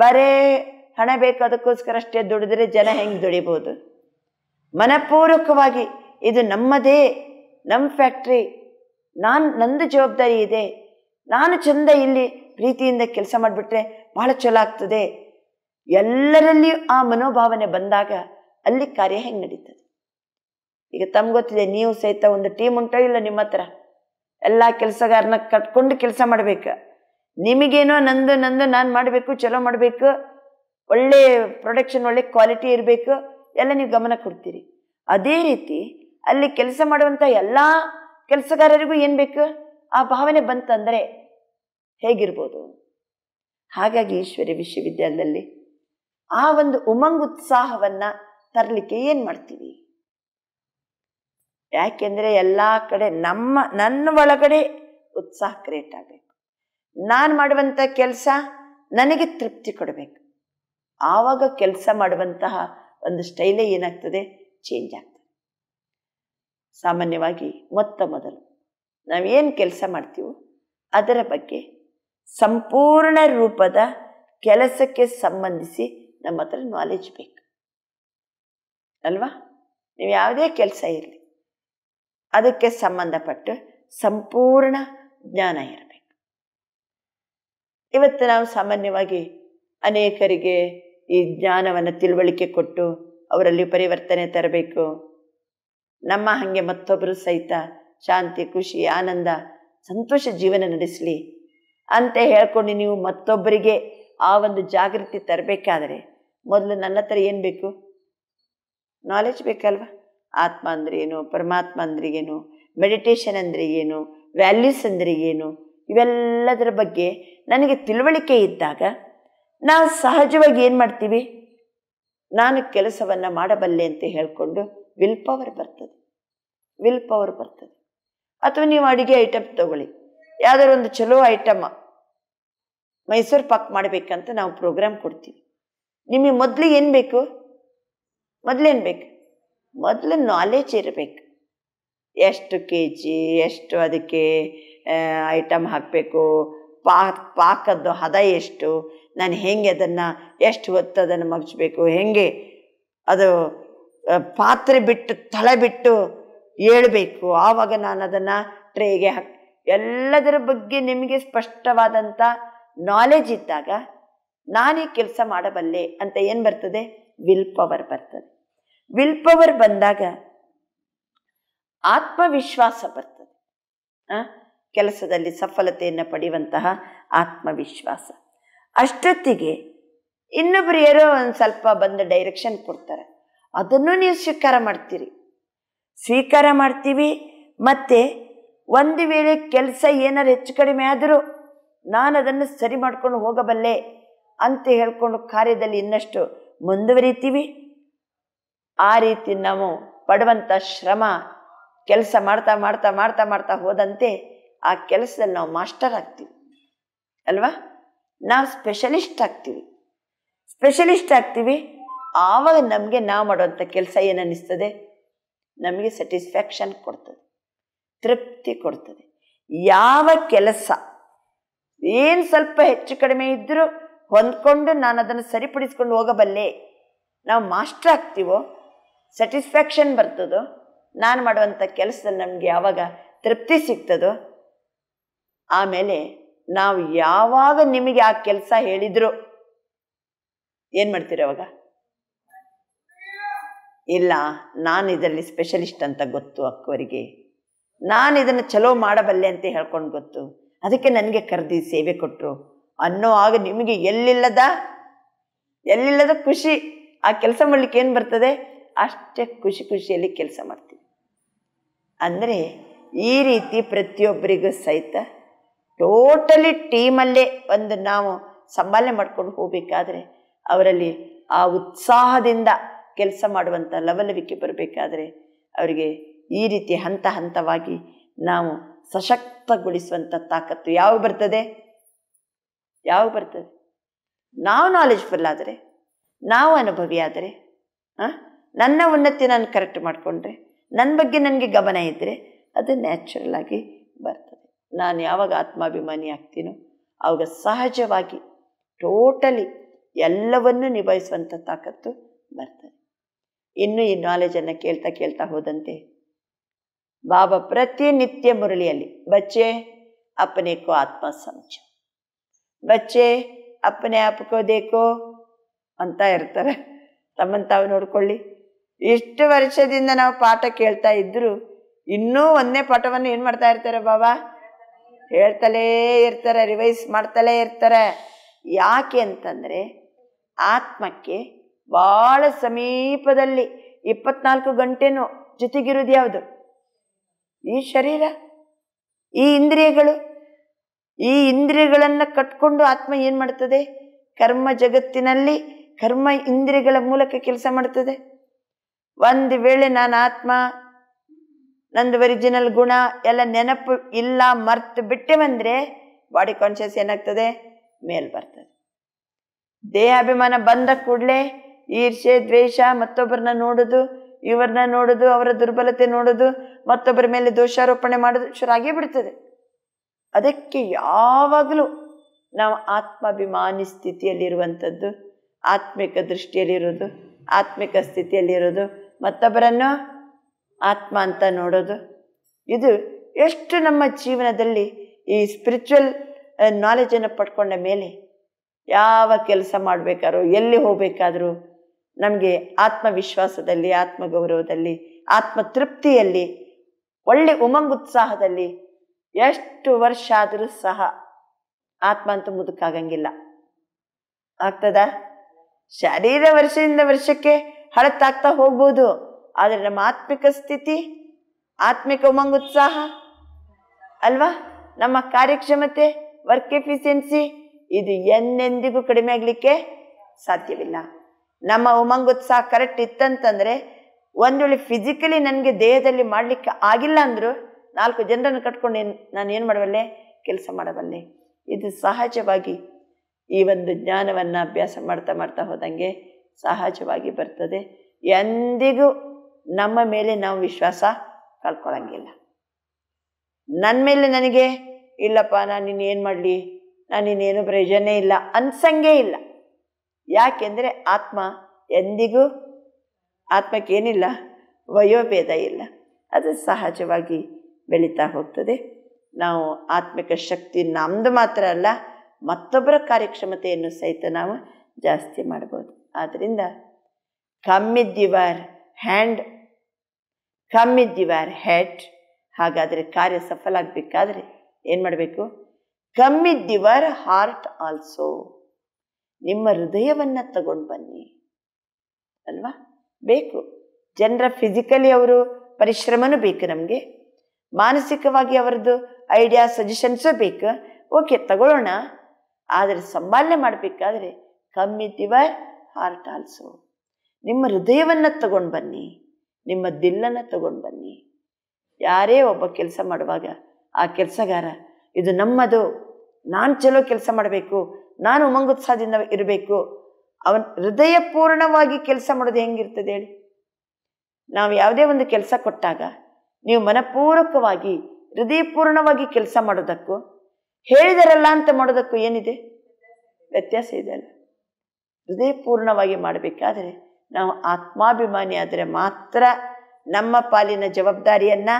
ಬರೇ ಹಣ ಬೇಕು ಅದಕ್ಕೋಸ್ಕರ ಅಷ್ಟೇ ದುಡಿದ್ರೆ ಜನ ಹೆಂಗೆ ದುಡಿಬೋದು ಮನಪೂರ್ವಕವಾಗಿ ಇದು ನಮ್ಮದೇ ನಮ್ಮ ಫ್ಯಾಕ್ಟ್ರಿ ನಾನು ನಂದು ಜವಾಬ್ದಾರಿ ಇದೆ ನಾನು ಚಂದ ಇಲ್ಲಿ ಪ್ರೀತಿಯಿಂದ ಕೆಲಸ ಮಾಡಿಬಿಟ್ರೆ ಬಹಳ ಚಲೋ ಆಗ್ತದೆ ಎಲ್ಲರಲ್ಲಿಯೂ ಆ ಮನೋಭಾವನೆ ಬಂದಾಗ ಅಲ್ಲಿ ಕಾರ್ಯ ಹೆಂಗೆ ನಡೀತದೆ ಈಗ ಗೊತ್ತಿದೆ ನೀವು ಸಹಿತ ಒಂದು ಟೀಮ್ ಉಂಟೋ ಇಲ್ಲ ನಿಮ್ಮ ಹತ್ರ ಎಲ್ಲ ಕೆಲಸಗಾರನ ಕಟ್ಕೊಂಡು ಕೆಲಸ ಮಾಡಬೇಕು ನಿಮಗೇನೋ ನಂದು ನಂದು ನಾನು ಮಾಡಬೇಕು ಚಲೋ ಮಾಡಬೇಕು ಒಳ್ಳೆ ಪ್ರೊಡಕ್ಷನ್ ಒಳ್ಳೆ ಕ್ವಾಲಿಟಿ ಇರಬೇಕು ಎಲ್ಲ ನೀವು ಗಮನ ಕೊಡ್ತೀರಿ ಅದೇ ರೀತಿ ಅಲ್ಲಿ ಕೆಲಸ ಮಾಡುವಂಥ ಎಲ್ಲ ಕೆಲಸಗಾರರಿಗೂ ಏನು ಬೇಕು ಆ ಭಾವನೆ ಬಂತಂದರೆ ಹೇಗಿರ್ಬೋದು ಹಾಗಾಗಿ ಈಶ್ವರಿ ವಿಶ್ವವಿದ್ಯಾಲಯದಲ್ಲಿ ಆ ಒಂದು ಉಮಂಗ್ ಉತ್ಸಾಹವನ್ನು ತರಲಿಕ್ಕೆ ಏನು ಮಾಡ್ತೀವಿ ಯಾಕೆಂದರೆ ಎಲ್ಲ ಕಡೆ ನಮ್ಮ ನನ್ನ ಒಳಗಡೆ ಉತ್ಸಾಹ ಕ್ರಿಯೇಟ್ ಆಗಬೇಕು ನಾನು ಮಾಡುವಂಥ ಕೆಲಸ ನನಗೆ ತೃಪ್ತಿ ಕೊಡಬೇಕು ಆವಾಗ ಕೆಲಸ ಮಾಡುವಂತಹ ಒಂದು ಸ್ಟೈಲೇ ಏನಾಗ್ತದೆ ಚೇಂಜ್ ಆಗ್ತದೆ ಸಾಮಾನ್ಯವಾಗಿ ಮೊತ್ತ ಮೊದಲು ನಾವೇನು ಕೆಲಸ ಮಾಡ್ತೀವೋ ಅದರ ಬಗ್ಗೆ ಸಂಪೂರ್ಣ ರೂಪದ ಕೆಲಸಕ್ಕೆ ಸಂಬಂಧಿಸಿ ನಮ್ಮ ಹತ್ರ ನಾಲೆಜ್ ಬೇಕು ಅಲ್ವಾ ನೀವು ಯಾವುದೇ ಕೆಲಸ ಇರಲಿ ಅದಕ್ಕೆ ಸಂಬಂಧಪಟ್ಟು ಸಂಪೂರ್ಣ ಜ್ಞಾನ ಇರಬೇಕು ಇವತ್ತು ನಾವು ಸಾಮಾನ್ಯವಾಗಿ ಅನೇಕರಿಗೆ ಈ ಜ್ಞಾನವನ್ನು ತಿಳುವಳಿಕೆ ಕೊಟ್ಟು ಅವರಲ್ಲಿ ಪರಿವರ್ತನೆ ತರಬೇಕು ನಮ್ಮ ಹಾಗೆ ಮತ್ತೊಬ್ಬರು ಸಹಿತ ಶಾಂತಿ ಖುಷಿ ಆನಂದ ಸಂತೋಷ ಜೀವನ ನಡೆಸಲಿ ಅಂತ ಹೇಳ್ಕೊಂಡು ನೀವು ಮತ್ತೊಬ್ಬರಿಗೆ ಆ ಒಂದು ಜಾಗೃತಿ ತರಬೇಕಾದರೆ ಮೊದಲು ನನ್ನ ಹತ್ರ ಏನು ಬೇಕು ನಾಲೆಜ್ ಬೇಕಲ್ವ ಆತ್ಮ ಅಂದರೆ ಏನು ಪರಮಾತ್ಮ ಅಂದರೆ ಏನು ಮೆಡಿಟೇಷನ್ ಅಂದರೆ ಏನು ವ್ಯಾಲ್ಯೂಸ್ ಅಂದರೆ ಏನು ಇವೆಲ್ಲದರ ಬಗ್ಗೆ ನನಗೆ ತಿಳುವಳಿಕೆ ಇದ್ದಾಗ ನಾವು ಸಹಜವಾಗಿ ಏನು ಮಾಡ್ತೀವಿ ನಾನು ಕೆಲಸವನ್ನು ಮಾಡಬಲ್ಲೆ ಅಂತ ಹೇಳಿಕೊಂಡು ವಿಲ್ ಪವರ್ ಬರ್ತದೆ ವಿಲ್ ಪವರ್ ಬರ್ತದೆ ಅಥವಾ ನೀವು ಅಡುಗೆ ಐಟಮ್ ತಗೊಳ್ಳಿ ಯಾವ್ದಾದ್ರು ಒಂದು ಚಲೋ ಐಟಮ್ ಮೈಸೂರು ಪಾಕ್ ಮಾಡಬೇಕಂತ ನಾವು ಪ್ರೋಗ್ರಾಮ್ ಕೊಡ್ತೀವಿ ನಿಮಗೆ ಮೊದಲಿಗೆ ಏನು ಬೇಕು ಮೊದಲೇನು ಬೇಕು ಮೊದಲು ನಾಲೆಜ್ ಇರಬೇಕು ಎಷ್ಟು ಕೆ ಜಿ ಎಷ್ಟು ಅದಕ್ಕೆ ಐಟಮ್ ಹಾಕಬೇಕು ಪಾಕ್ ಪಾಕದ್ದು ಹದ ಎಷ್ಟು ನಾನು ಹೆಂಗೆ ಅದನ್ನು ಎಷ್ಟು ಹೊತ್ತು ಅದನ್ನು ಮಗ್ಚಬೇಕು ಹೆಂಗೆ ಅದು ಪಾತ್ರೆ ಬಿಟ್ಟು ತಲೆ ಬಿಟ್ಟು ಏಳಬೇಕು ಆವಾಗ ನಾನು ಅದನ್ನು ಟ್ರೇಗೆ ಹಾಕಿ ಎಲ್ಲದರ ಬಗ್ಗೆ ನಿಮಗೆ ಸ್ಪಷ್ಟವಾದಂಥ ನಾಲೆಜ್ ಇದ್ದಾಗ ನಾನೇ ಕೆಲಸ ಮಾಡಬಲ್ಲೆ ಅಂತ ಏನು ಬರ್ತದೆ ವಿಲ್ ಪವರ್ ಬರ್ತದೆ ವಿಲ್ ಪವರ್ ಬಂದಾಗ ಆತ್ಮವಿಶ್ವಾಸ ಬರ್ತದೆ ಕೆಲಸದಲ್ಲಿ ಸಫಲತೆಯನ್ನು ಪಡೆಯುವಂತಹ ಆತ್ಮವಿಶ್ವಾಸ ಅಷ್ಟೊತ್ತಿಗೆ ಇನ್ನೊಬ್ಬರು ಯಾರೋ ಒಂದು ಸ್ವಲ್ಪ ಬಂದು ಡೈರೆಕ್ಷನ್ ಕೊಡ್ತಾರೆ ಅದನ್ನು ನೀವು ಸ್ವೀಕಾರ ಮಾಡ್ತೀರಿ ಸ್ವೀಕಾರ ಮಾಡ್ತೀವಿ ಮತ್ತು ಒಂದು ವೇಳೆ ಕೆಲಸ ಏನಾದ್ರು ಹೆಚ್ಚು ಕಡಿಮೆ ಆದರೂ ನಾನು ಅದನ್ನು ಸರಿ ಮಾಡ್ಕೊಂಡು ಹೋಗಬಲ್ಲೆ ಅಂತ ಹೇಳ್ಕೊಂಡು ಕಾರ್ಯದಲ್ಲಿ ಇನ್ನಷ್ಟು ಮುಂದುವರಿತೀವಿ ಆ ರೀತಿ ನಾವು ಪಡುವಂಥ ಶ್ರಮ ಕೆಲಸ ಮಾಡ್ತಾ ಮಾಡ್ತಾ ಮಾಡ್ತಾ ಮಾಡ್ತಾ ಹೋದಂತೆ ಆ ಕೆಲಸದಲ್ಲಿ ನಾವು ಮಾಸ್ಟರ್ ಆಗ್ತೀವಿ ಅಲ್ವಾ ನಾವು ಸ್ಪೆಷಲಿಸ್ಟ್ ಆಗ್ತೀವಿ ಸ್ಪೆಷಲಿಸ್ಟ್ ಆಗ್ತೀವಿ ಆವಾಗ ನಮಗೆ ನಾವು ಮಾಡುವಂಥ ಕೆಲಸ ಏನನ್ನಿಸ್ತದೆ ನಮಗೆ ಸ್ಯಾಟಿಸ್ಫ್ಯಾಕ್ಷನ್ ಕೊಡ್ತದೆ ತೃಪ್ತಿ ಕೊಡ್ತದೆ ಯಾವ ಕೆಲಸ ಏನು ಸ್ವಲ್ಪ ಹೆಚ್ಚು ಕಡಿಮೆ ಇದ್ದರೂ ಹೊಂದ್ಕೊಂಡು ನಾನು ಅದನ್ನು ಸರಿಪಡಿಸ್ಕೊಂಡು ಹೋಗಬಲ್ಲೆ ನಾವು ಮಾಸ್ಟರ್ ಆಗ್ತೀವೋ ಸ್ಯಾಟಿಸ್ಫ್ಯಾಕ್ಷನ್ ಬರ್ತದೋ ನಾನು ಮಾಡುವಂಥ ಕೆಲಸ ನಮಗೆ ಯಾವಾಗ ತೃಪ್ತಿ ಸಿಗ್ತದೋ ಆಮೇಲೆ ನಾವು ಯಾವಾಗ ನಿಮಗೆ ಆ ಕೆಲಸ ಹೇಳಿದ್ರು ಏನು ಮಾಡ್ತೀರಿ ಅವಾಗ ಇಲ್ಲ ನಾನು ಇದರಲ್ಲಿ ಸ್ಪೆಷಲಿಸ್ಟ್ ಅಂತ ಗೊತ್ತು ಅಕ್ಕವರಿಗೆ ನಾನು ಇದನ್ನು ಚಲೋ ಮಾಡಬಲ್ಲೆ ಅಂತ ಹೇಳ್ಕೊಂಡು ಗೊತ್ತು ಅದಕ್ಕೆ ನನಗೆ ಕರೆದಿ ಸೇವೆ ಕೊಟ್ಟರು ಅನ್ನೋ ಆಗ ನಿಮಗೆ ಎಲ್ಲಿಲ್ಲದ ಎಲ್ಲಿಲ್ಲದ ಖುಷಿ ಆ ಕೆಲಸ ಮಾಡಲಿಕ್ಕೆ ಏನು ಬರ್ತದೆ ಅಷ್ಟೇ ಖುಷಿ ಖುಷಿಯಲ್ಲಿ ಕೆಲಸ ಮಾಡ್ತೀವಿ ಅಂದರೆ ಈ ರೀತಿ ಪ್ರತಿಯೊಬ್ಬರಿಗೂ ಸಹಿತ ಟೋಟಲಿ ಟೀಮಲ್ಲೇ ಒಂದು ನಾವು ಸಂಭಾಲನೆ ಮಾಡ್ಕೊಂಡು ಹೋಗಬೇಕಾದ್ರೆ ಅವರಲ್ಲಿ ಆ ಉತ್ಸಾಹದಿಂದ ಕೆಲಸ ಮಾಡುವಂಥ ಲವಲವಿಕೆ ಬರಬೇಕಾದರೆ ಅವರಿಗೆ ಈ ರೀತಿ ಹಂತ ಹಂತವಾಗಿ ನಾವು ಸಶಕ್ತಗೊಳಿಸುವಂಥ ತಾಕತ್ತು ಯಾವ ಬರ್ತದೆ ಯಾವ ಬರ್ತದೆ ನಾವು ನಾಲೆಜ್ಫುಲ್ ಆದರೆ ನಾವು ಅನುಭವಿ ಆದರೆ ನನ್ನ ಉನ್ನತಿ ನಾನು ಕರೆಕ್ಟ್ ಮಾಡಿಕೊಂಡ್ರೆ ನನ್ನ ಬಗ್ಗೆ ನನಗೆ ಗಮನ ಇದ್ದರೆ ಅದು ನ್ಯಾಚುರಲ್ ಆಗಿ ಬರ್ತದೆ ನಾನು ಯಾವಾಗ ಆತ್ಮಾಭಿಮಾನಿ ಆಗ್ತೀನೋ ಅವಾಗ ಸಹಜವಾಗಿ ಟೋಟಲಿ ಎಲ್ಲವನ್ನೂ ನಿಭಾಯಿಸುವಂಥ ತಾಕತ್ತು ಬರ್ತದೆ ಇನ್ನೂ ಈ ನಾಲೆಜನ್ನು ಕೇಳ್ತಾ ಕೇಳ್ತಾ ಹೋದಂತೆ ಬಾಬಾ ಪ್ರತಿನಿತ್ಯ ಮುರಳಿಯಲ್ಲಿ ಬಚ್ಚೆ ಅಪ್ಪನೇಕೋ ಕೋ ಆತ್ಮ ಸಂಚ ಬಚ್ಚೆ ಅಪ್ಪನೆ ಅಪ್ಕೋದೇಕೋ ಅಂತ ಇರ್ತಾರೆ ತಮ್ಮನ್ನು ತಾವು ನೋಡ್ಕೊಳ್ಳಿ ಇಷ್ಟು ವರ್ಷದಿಂದ ನಾವು ಪಾಠ ಕೇಳ್ತಾ ಇದ್ರು ಇನ್ನೂ ಒಂದೇ ಪಾಠವನ್ನು ಏನು ಮಾಡ್ತಾ ಇರ್ತಾರೆ ಬಾಬಾ ಹೇಳ್ತಲೇ ಇರ್ತಾರೆ ರಿವೈಸ್ ಮಾಡ್ತಲೇ ಇರ್ತಾರೆ ಯಾಕೆ ಅಂತಂದರೆ ಆತ್ಮಕ್ಕೆ ಬಹಳ ಸಮೀಪದಲ್ಲಿ ಇಪ್ಪತ್ನಾಲ್ಕು ಗಂಟೆನೂ ಜೊತೆಗಿರುವುದು ಯಾವುದು ಈ ಶರೀರ ಈ ಇಂದ್ರಿಯಗಳು ಈ ಇಂದ್ರಿಯಗಳನ್ನು ಕಟ್ಕೊಂಡು ಆತ್ಮ ಏನು ಮಾಡ್ತದೆ ಕರ್ಮ ಜಗತ್ತಿನಲ್ಲಿ ಕರ್ಮ ಇಂದ್ರಿಯಗಳ ಮೂಲಕ ಕೆಲಸ ಮಾಡ್ತದೆ ಒಂದು ವೇಳೆ ನಾನು ಆತ್ಮ ನಂದು ಒರಿಜಿನಲ್ ಗುಣ ಎಲ್ಲ ನೆನಪು ಇಲ್ಲ ಮರ್ತು ಬಿಟ್ಟೆ ಬಂದರೆ ಬಾಡಿ ಕಾನ್ಷಿಯಸ್ ಏನಾಗ್ತದೆ ಮೇಲ್ ಬರ್ತದೆ ದೇಹಾಭಿಮಾನ ಬಂದ ಕೂಡಲೇ ಈರ್ಷೆ ದ್ವೇಷ ಮತ್ತೊಬ್ಬರನ್ನ ನೋಡೋದು ಇವ್ರನ್ನ ನೋಡೋದು ಅವರ ದುರ್ಬಲತೆ ನೋಡೋದು ಮತ್ತೊಬ್ಬರ ಮೇಲೆ ದೋಷಾರೋಪಣೆ ಮಾಡೋದು ಶುರಾಗೇ ಬಿಡ್ತದೆ ಅದಕ್ಕೆ ಯಾವಾಗಲೂ ನಾವು ಆತ್ಮಾಭಿಮಾನಿ ಸ್ಥಿತಿಯಲ್ಲಿರುವಂಥದ್ದು ಆತ್ಮಿಕ ದೃಷ್ಟಿಯಲ್ಲಿರೋದು ಆತ್ಮಿಕ ಸ್ಥಿತಿಯಲ್ಲಿರೋದು ಮತ್ತೊಬ್ಬರನ್ನು ಆತ್ಮ ಅಂತ ನೋಡೋದು ಇದು ಎಷ್ಟು ನಮ್ಮ ಜೀವನದಲ್ಲಿ ಈ ಸ್ಪಿರಿಚುವಲ್ ನಾಲೆಜನ್ನು ಪಡ್ಕೊಂಡ ಮೇಲೆ ಯಾವ ಕೆಲಸ ಮಾಡಬೇಕಾದ್ರೂ ಎಲ್ಲಿ ಹೋಗಬೇಕಾದ್ರೂ ನಮಗೆ ಆತ್ಮವಿಶ್ವಾಸದಲ್ಲಿ ಆತ್ಮಗೌರವದಲ್ಲಿ ಆತ್ಮತೃಪ್ತಿಯಲ್ಲಿ ಒಳ್ಳೆ ಉಮಂಗುತ್ಸಾಹದಲ್ಲಿ ಎಷ್ಟು ವರ್ಷ ಆದರೂ ಸಹ ಆತ್ಮ ಅಂತ ಮುದುಕಾಗಂಗಿಲ್ಲ ಆಗ್ತದ ಶರೀರ ವರ್ಷದಿಂದ ವರ್ಷಕ್ಕೆ ಹಳತ್ತಾಗ್ತಾ ಹೋಗ್ಬೋದು ಆದರೆ ನಮ್ಮ ಆತ್ಮಿಕ ಸ್ಥಿತಿ ಆತ್ಮಿಕ ಉಮಂಗುತ್ಸಾಹ ಅಲ್ವಾ ನಮ್ಮ ಕಾರ್ಯಕ್ಷಮತೆ ವರ್ಕ್ ಎಫಿಷಿಯನ್ಸಿ ಇದು ಎನ್ನೆಂದಿಗೂ ಕಡಿಮೆ ಆಗಲಿಕ್ಕೆ ಸಾಧ್ಯವಿಲ್ಲ ನಮ್ಮ ಉಮಂಗುತ್ಸಾಹ ಕರೆಕ್ಟ್ ಇತ್ತಂತಂದರೆ ಒಂದು ವೇಳೆ ಫಿಸಿಕಲಿ ನನಗೆ ದೇಹದಲ್ಲಿ ಮಾಡಲಿಕ್ಕೆ ಆಗಿಲ್ಲ ಅಂದರೂ ನಾಲ್ಕು ಜನರನ್ನು ಕಟ್ಕೊಂಡು ಏನು ನಾನು ಏನು ಮಾಡಬಲ್ಲೆ ಕೆಲಸ ಮಾಡಬಲ್ಲೆ ಇದು ಸಹಜವಾಗಿ ಈ ಒಂದು ಜ್ಞಾನವನ್ನು ಅಭ್ಯಾಸ ಮಾಡ್ತಾ ಮಾಡ್ತಾ ಹೋದಂಗೆ ಸಹಜವಾಗಿ ಬರ್ತದೆ ಎಂದಿಗೂ ನಮ್ಮ ಮೇಲೆ ನಾವು ವಿಶ್ವಾಸ ಕಳ್ಕೊಳ್ಳಂಗಿಲ್ಲ ನನ್ನ ಮೇಲೆ ನನಗೆ ಇಲ್ಲಪ್ಪ ನಾನು ಇನ್ನೇನು ಮಾಡಲಿ ನಾನು ಇನ್ನೇನು ಪ್ರಯೋಜನ ಇಲ್ಲ ಅನ್ಸಂಗೇ ಇಲ್ಲ ಯಾಕೆಂದರೆ ಆತ್ಮ ಎಂದಿಗೂ ಆತ್ಮಕ್ಕೇನಿಲ್ಲ ವಯೋಭೇದ ಇಲ್ಲ ಅದು ಸಹಜವಾಗಿ ಬೆಳೀತಾ ಹೋಗ್ತದೆ ನಾವು ಆತ್ಮಿಕ ಶಕ್ತಿ ನಮ್ಮದು ಮಾತ್ರ ಅಲ್ಲ ಮತ್ತೊಬ್ಬರ ಕಾರ್ಯಕ್ಷಮತೆಯನ್ನು ಸಹಿತ ನಾವು ಜಾಸ್ತಿ ಮಾಡ್ಬೋದು ಆದ್ದರಿಂದ commit your hand commit your head ಹಾಗಾದರೆ ಕಾರ್ಯ ಸಫಲ ಆಗಬೇಕಾದ್ರೆ ಏನು ಮಾಡಬೇಕು ಕಮ್ಮಿದ್ ಯುವರ್ ಹಾರ್ಟ್ ಆಲ್ಸೋ ನಿಮ್ಮ ಹೃದಯವನ್ನು ತಗೊಂಡು ಬನ್ನಿ ಅಲ್ವಾ ಬೇಕು ಜನರ ಫಿಸಿಕಲಿ ಅವರು ಪರಿಶ್ರಮನೂ ಬೇಕು ನಮಗೆ ಮಾನಸಿಕವಾಗಿ ಅವರದ್ದು ಐಡಿಯಾ ಸಜೆಷನ್ಸು ಬೇಕು ಓಕೆ ತಗೊಳ್ಳೋಣ ಆದರೆ ಸಂಭಾಲನೆ ಮಾಡಬೇಕಾದ್ರೆ ಕಮ್ಮಿ ದಿವೈ ಹಾರ್ಟ್ ಆಲ್ಸೋ ನಿಮ್ಮ ಹೃದಯವನ್ನು ತಗೊಂಡು ಬನ್ನಿ ನಿಮ್ಮ ದಿಲ್ಲನ್ನು ತಗೊಂಡು ಬನ್ನಿ ಯಾರೇ ಒಬ್ಬ ಕೆಲಸ ಮಾಡುವಾಗ ಆ ಕೆಲಸಗಾರ ಇದು ನಮ್ಮದು ನಾನು ಚಲೋ ಕೆಲಸ ಮಾಡಬೇಕು ನಾನು ಉಮಂಗೋತ್ಸಾಹದಿಂದ ಇರಬೇಕು ಅವನ್ ಹೃದಯಪೂರ್ಣವಾಗಿ ಕೆಲಸ ಮಾಡೋದು ಹೆಂಗಿರ್ತದೆ ಹೇಳಿ ನಾವು ಯಾವುದೇ ಒಂದು ಕೆಲಸ ಕೊಟ್ಟಾಗ ನೀವು ಮನಪೂರ್ವಕವಾಗಿ ಹೃದಯಪೂರ್ಣವಾಗಿ ಕೆಲಸ ಮಾಡೋದಕ್ಕೂ ಹೇಳಿದರಲ್ಲ ಅಂತ ಮಾಡೋದಕ್ಕೂ ಏನಿದೆ ವ್ಯತ್ಯಾಸ ಇದೆ ಅಲ್ಲ ಹೃದಯಪೂರ್ಣವಾಗಿ ಮಾಡಬೇಕಾದರೆ ನಾವು ಆತ್ಮಾಭಿಮಾನಿ ಆದರೆ ಮಾತ್ರ ನಮ್ಮ ಪಾಲಿನ ಜವಾಬ್ದಾರಿಯನ್ನು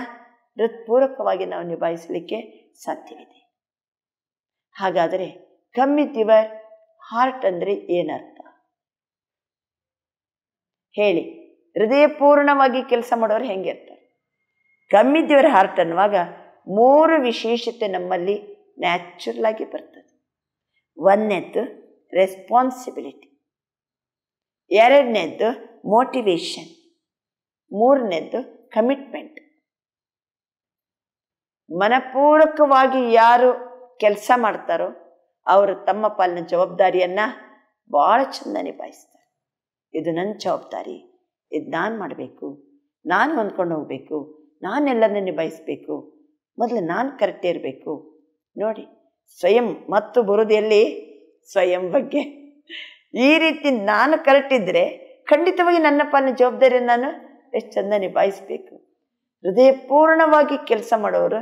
ಹೃತ್ಪೂರ್ವಕವಾಗಿ ನಾವು ನಿಭಾಯಿಸಲಿಕ್ಕೆ ಸಾಧ್ಯವಿದೆ ಹಾಗಾದರೆ ಕಮ್ ಯುವರ್ ಹಾರ್ಟ್ ಅಂದರೆ ಏನರ್ಥ ಹೇಳಿ ಹೃದಯಪೂರ್ಣವಾಗಿ ಕೆಲಸ ಮಾಡೋರು ಹೆಂಗೆ ಇರ್ತಾರೆ ಕಮ್ಮಿ ಹಾರ್ಟ್ ಅನ್ನುವಾಗ ಮೂರು ವಿಶೇಷತೆ ನಮ್ಮಲ್ಲಿ ನ್ಯಾಚುರಲ್ ಆಗಿ ಬರ್ತದೆ ಒಂದನೇದ್ದು ರೆಸ್ಪಾನ್ಸಿಬಿಲಿಟಿ ಎರಡನೇದ್ದು ಮೋಟಿವೇಶನ್ ಮೂರನೇದ್ದು ಕಮಿಟ್ಮೆಂಟ್ ಮನಪೂರ್ವಕವಾಗಿ ಯಾರು ಕೆಲಸ ಮಾಡ್ತಾರೋ ಅವರು ತಮ್ಮ ಪಾಲಿನ ಜವಾಬ್ದಾರಿಯನ್ನು ಭಾಳ ಚಂದ ನಿಭಾಯಿಸ್ತಾರೆ ಇದು ನನ್ನ ಜವಾಬ್ದಾರಿ ಇದು ನಾನು ಮಾಡಬೇಕು ನಾನು ಹೊಂದ್ಕೊಂಡು ಹೋಗಬೇಕು ನಾನೆಲ್ಲನೂ ನಿಭಾಯಿಸಬೇಕು ಮೊದಲು ನಾನು ಕರೆಕ್ಟ್ ಇರಬೇಕು ನೋಡಿ ಸ್ವಯಂ ಮತ್ತು ಬರುದಿಯಲ್ಲಿ ಸ್ವಯಂ ಬಗ್ಗೆ ಈ ರೀತಿ ನಾನು ಕರೆಕ್ಟ್ ಇದ್ದರೆ ಖಂಡಿತವಾಗಿ ನನ್ನ ಪಾಲಿನ ಜವಾಬ್ದಾರಿಯನ್ನು ನಾನು ಎಷ್ಟು ಚೆಂದ ನಿಭಾಯಿಸ್ಬೇಕು ಹೃದಯಪೂರ್ಣವಾಗಿ ಕೆಲಸ ಮಾಡೋರು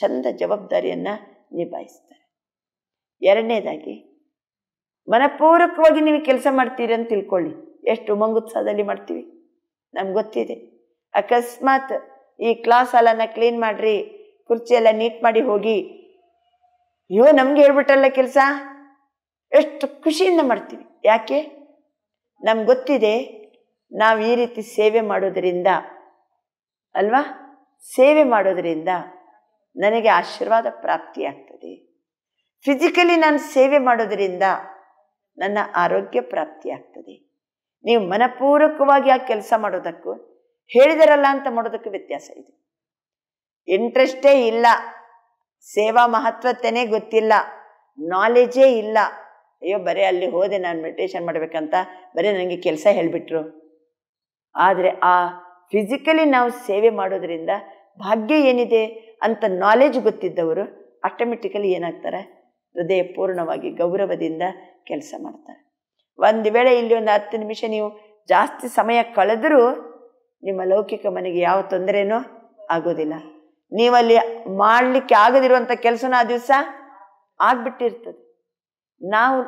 ಚಂದ ಜವಾಬ್ದಾರಿಯನ್ನು ನಿಭಾಯಿಸ್ತಾರೆ ಎರಡನೇದಾಗಿ ಮನಪೂರ್ವಕವಾಗಿ ನೀವು ಕೆಲಸ ಮಾಡ್ತೀರಿ ಅಂತ ತಿಳ್ಕೊಳ್ಳಿ ಎಷ್ಟು ಮಂಗುತ್ಸಾದಲ್ಲಿ ಮಾಡ್ತೀವಿ ನಮ್ಗೆ ಗೊತ್ತಿದೆ ಅಕಸ್ಮಾತ್ ಈ ಕ್ಲಾಸ್ ಹಾಲನ್ನ ಕ್ಲೀನ್ ಮಾಡ್ರಿ ಕುರ್ಚಿ ಎಲ್ಲ ನೀಟ್ ಮಾಡಿ ಹೋಗಿ ಅಯ್ಯೋ ನಮ್ಗೆ ಹೇಳ್ಬಿಟ್ರಲ್ಲ ಕೆಲಸ ಎಷ್ಟು ಖುಷಿಯಿಂದ ಮಾಡ್ತೀವಿ ಯಾಕೆ ನಮ್ಗೆ ಗೊತ್ತಿದೆ ನಾವು ಈ ರೀತಿ ಸೇವೆ ಮಾಡೋದರಿಂದ ಅಲ್ವಾ ಸೇವೆ ಮಾಡೋದರಿಂದ ನನಗೆ ಆಶೀರ್ವಾದ ಪ್ರಾಪ್ತಿಯಾಗ್ತದೆ ಫಿಸಿಕಲಿ ನಾನು ಸೇವೆ ಮಾಡೋದರಿಂದ ನನ್ನ ಆರೋಗ್ಯ ಪ್ರಾಪ್ತಿಯಾಗ್ತದೆ ನೀವು ಮನಪೂರ್ವಕವಾಗಿ ಆ ಕೆಲಸ ಮಾಡೋದಕ್ಕೂ ಹೇಳಿದರಲ್ಲ ಅಂತ ಮಾಡೋದಕ್ಕೂ ವ್ಯತ್ಯಾಸ ಇದೆ ಇಂಟ್ರೆಸ್ಟೇ ಇಲ್ಲ ಸೇವಾ ಮಹತ್ವತೆನೇ ಗೊತ್ತಿಲ್ಲ ನಾಲೆಜೇ ಇಲ್ಲ ಅಯ್ಯೋ ಬರೀ ಅಲ್ಲಿ ಹೋದೆ ನಾನು ಮೆಡಿಟೇಷನ್ ಮಾಡಬೇಕಂತ ಬರೀ ನನಗೆ ಕೆಲಸ ಹೇಳ್ಬಿಟ್ರು ಆದರೆ ಆ ಫಿಸಿಕಲಿ ನಾವು ಸೇವೆ ಮಾಡೋದರಿಂದ ಭಾಗ್ಯ ಏನಿದೆ ಅಂತ ನಾಲೆಜ್ ಗೊತ್ತಿದ್ದವರು ಆಟೋಮೆಟಿಕಲಿ ಏನಾಗ್ತಾರೆ ಹೃದಯ ಪೂರ್ಣವಾಗಿ ಗೌರವದಿಂದ ಕೆಲಸ ಮಾಡ್ತಾರೆ ಒಂದು ವೇಳೆ ಇಲ್ಲಿ ಒಂದು ಹತ್ತು ನಿಮಿಷ ನೀವು ಜಾಸ್ತಿ ಸಮಯ ಕಳೆದರೂ ನಿಮ್ಮ ಲೌಕಿಕ ಮನೆಗೆ ಯಾವ ತೊಂದರೆನೂ ಆಗೋದಿಲ್ಲ ನೀವಲ್ಲಿ ಮಾಡಲಿಕ್ಕೆ ಆಗದಿರುವಂಥ ಕೆಲಸನ ಆ ದಿವಸ ಆಗ್ಬಿಟ್ಟಿರ್ತದೆ ನಾವು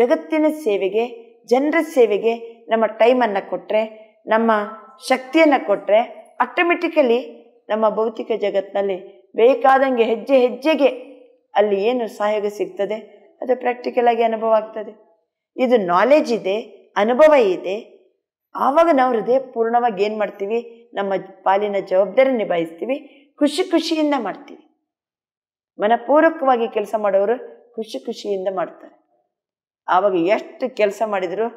ಜಗತ್ತಿನ ಸೇವೆಗೆ ಜನರ ಸೇವೆಗೆ ನಮ್ಮ ಟೈಮನ್ನು ಕೊಟ್ಟರೆ ನಮ್ಮ ಶಕ್ತಿಯನ್ನು ಕೊಟ್ಟರೆ ಆಟೋಮೆಟಿಕಲಿ ನಮ್ಮ ಭೌತಿಕ ಜಗತ್ತಿನಲ್ಲಿ ಬೇಕಾದಂಗೆ ಹೆಜ್ಜೆ ಹೆಜ್ಜೆಗೆ ಅಲ್ಲಿ ಏನು ಸಹಾಯ ಸಿಗ್ತದೆ ಅದು ಪ್ರಾಕ್ಟಿಕಲ್ ಆಗಿ ಅನುಭವ ಆಗ್ತದೆ ಇದು ನಾಲೆಜ್ ಇದೆ ಅನುಭವ ಇದೆ ಆವಾಗ ನಾವು ಹೃದಯ ಪೂರ್ಣವಾಗಿ ಏನು ಮಾಡ್ತೀವಿ ನಮ್ಮ ಪಾಲಿನ ಜವಾಬ್ದಾರಿ ನಿಭಾಯಿಸ್ತೀವಿ ಖುಷಿ ಖುಷಿಯಿಂದ ಮಾಡ್ತೀವಿ ಮನಪೂರ್ವಕವಾಗಿ ಕೆಲಸ ಮಾಡೋರು ಖುಷಿ ಖುಷಿಯಿಂದ ಮಾಡ್ತಾರೆ ಆವಾಗ ಎಷ್ಟು ಕೆಲಸ ಮಾಡಿದರೂ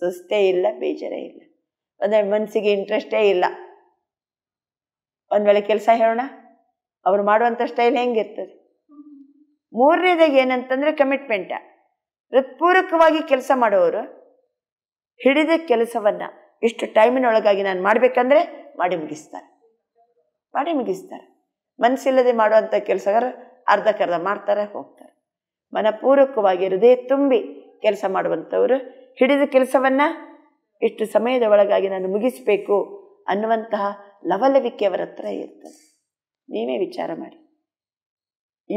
ಸುಸ್ತೇ ಇಲ್ಲ ಬೇಜಾರೇ ಇಲ್ಲ ಅಂದರೆ ಮನಸ್ಸಿಗೆ ಇಂಟ್ರೆಸ್ಟೇ ಇಲ್ಲ ಒಂದು ವೇಳೆ ಕೆಲಸ ಹೇಳೋಣ ಅವ್ರು ಮಾಡುವಂಥ ಸ್ಟೈಲ್ ಹೆಂಗಿರ್ತದೆ ಮೂರನೇದಾಗ ಏನಂತಂದರೆ ಕಮಿಟ್ಮೆಂಟ ಹೃತ್ಪೂರ್ವಕವಾಗಿ ಕೆಲಸ ಮಾಡುವವರು ಹಿಡಿದ ಕೆಲಸವನ್ನು ಇಷ್ಟು ಟೈಮಿನೊಳಗಾಗಿ ನಾನು ಮಾಡಬೇಕಂದ್ರೆ ಮಾಡಿ ಮುಗಿಸ್ತಾರೆ ಮಾಡಿ ಮುಗಿಸ್ತಾರೆ ಮನಸ್ಸಿಲ್ಲದೆ ಮಾಡುವಂಥ ಕೆಲಸಗಾರ ಅರ್ಧಕ್ಕರ್ಧ ಮಾಡ್ತಾರೆ ಹೋಗ್ತಾರೆ ಮನಪೂರ್ವಕವಾಗಿ ಹೃದಯ ತುಂಬಿ ಕೆಲಸ ಮಾಡುವಂಥವರು ಹಿಡಿದ ಕೆಲಸವನ್ನು ಇಷ್ಟು ಸಮಯದ ಒಳಗಾಗಿ ನಾನು ಮುಗಿಸಬೇಕು ಅನ್ನುವಂತಹ ಲವಲವಿಕೆಯವರ ಹತ್ರ ಇರ್ತದೆ ನೀವೇ ವಿಚಾರ ಮಾಡಿ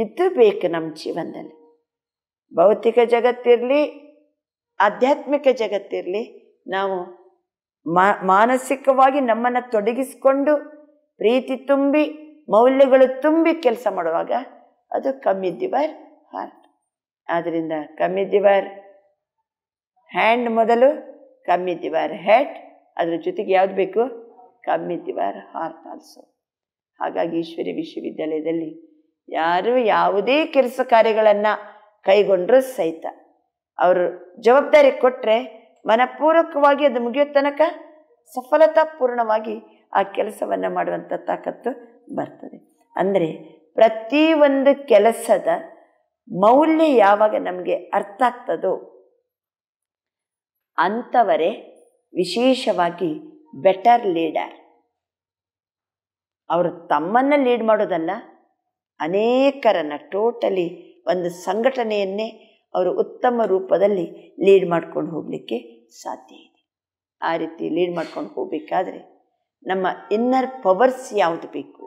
ಇದು ಬೇಕು ನಮ್ಮ ಜೀವನದಲ್ಲಿ ಭೌತಿಕ ಜಗತ್ತಿರಲಿ ಆಧ್ಯಾತ್ಮಿಕ ಜಗತ್ತಿರಲಿ ನಾವು ಮಾನಸಿಕವಾಗಿ ನಮ್ಮನ್ನು ತೊಡಗಿಸಿಕೊಂಡು ಪ್ರೀತಿ ತುಂಬಿ ಮೌಲ್ಯಗಳು ತುಂಬಿ ಕೆಲಸ ಮಾಡುವಾಗ ಅದು ಕಮ್ಮಿ ದಿವರ್ ಹಾರ್ಟ್ ಆದ್ದರಿಂದ ಕಮ್ಮಿ ದಿವರ್ ಹ್ಯಾಂಡ್ ಮೊದಲು ಕಮ್ಮಿ ದಿವರ್ ಹೆಡ್ ಅದ್ರ ಜೊತೆಗೆ ಯಾವುದು ಬೇಕು ಕಮ್ಮಿ ಯುವರ್ ಹಾರ್ಟ್ ಆಲ್ಸೋ ಹಾಗಾಗಿ ಈಶ್ವರಿ ವಿಶ್ವವಿದ್ಯಾಲಯದಲ್ಲಿ ಯಾರು ಯಾವುದೇ ಕೆಲಸ ಕಾರ್ಯಗಳನ್ನು ಕೈಗೊಂಡ್ರೂ ಸಹಿತ ಅವರು ಜವಾಬ್ದಾರಿ ಕೊಟ್ಟರೆ ಮನಪೂರ್ವಕವಾಗಿ ಅದು ಮುಗಿಯೋ ತನಕ ಸಫಲತಾಪೂರ್ಣವಾಗಿ ಆ ಕೆಲಸವನ್ನು ಮಾಡುವಂಥ ತಾಕತ್ತು ಬರ್ತದೆ ಅಂದರೆ ಪ್ರತಿಯೊಂದು ಕೆಲಸದ ಮೌಲ್ಯ ಯಾವಾಗ ನಮಗೆ ಅರ್ಥ ಆಗ್ತದೋ ಅಂಥವರೇ ವಿಶೇಷವಾಗಿ ಬೆಟರ್ ಲೀಡರ್ ಅವರು ತಮ್ಮನ್ನು ಲೀಡ್ ಮಾಡೋದಲ್ಲ ಅನೇಕರನ್ನು ಟೋಟಲಿ ಒಂದು ಸಂಘಟನೆಯನ್ನೇ ಅವರು ಉತ್ತಮ ರೂಪದಲ್ಲಿ ಲೀಡ್ ಮಾಡ್ಕೊಂಡು ಹೋಗಲಿಕ್ಕೆ ಸಾಧ್ಯ ಇದೆ ಆ ರೀತಿ ಲೀಡ್ ಮಾಡ್ಕೊಂಡು ಹೋಗಬೇಕಾದ್ರೆ ನಮ್ಮ ಇನ್ನರ್ ಪವರ್ಸ್ ಯಾವುದು ಬೇಕು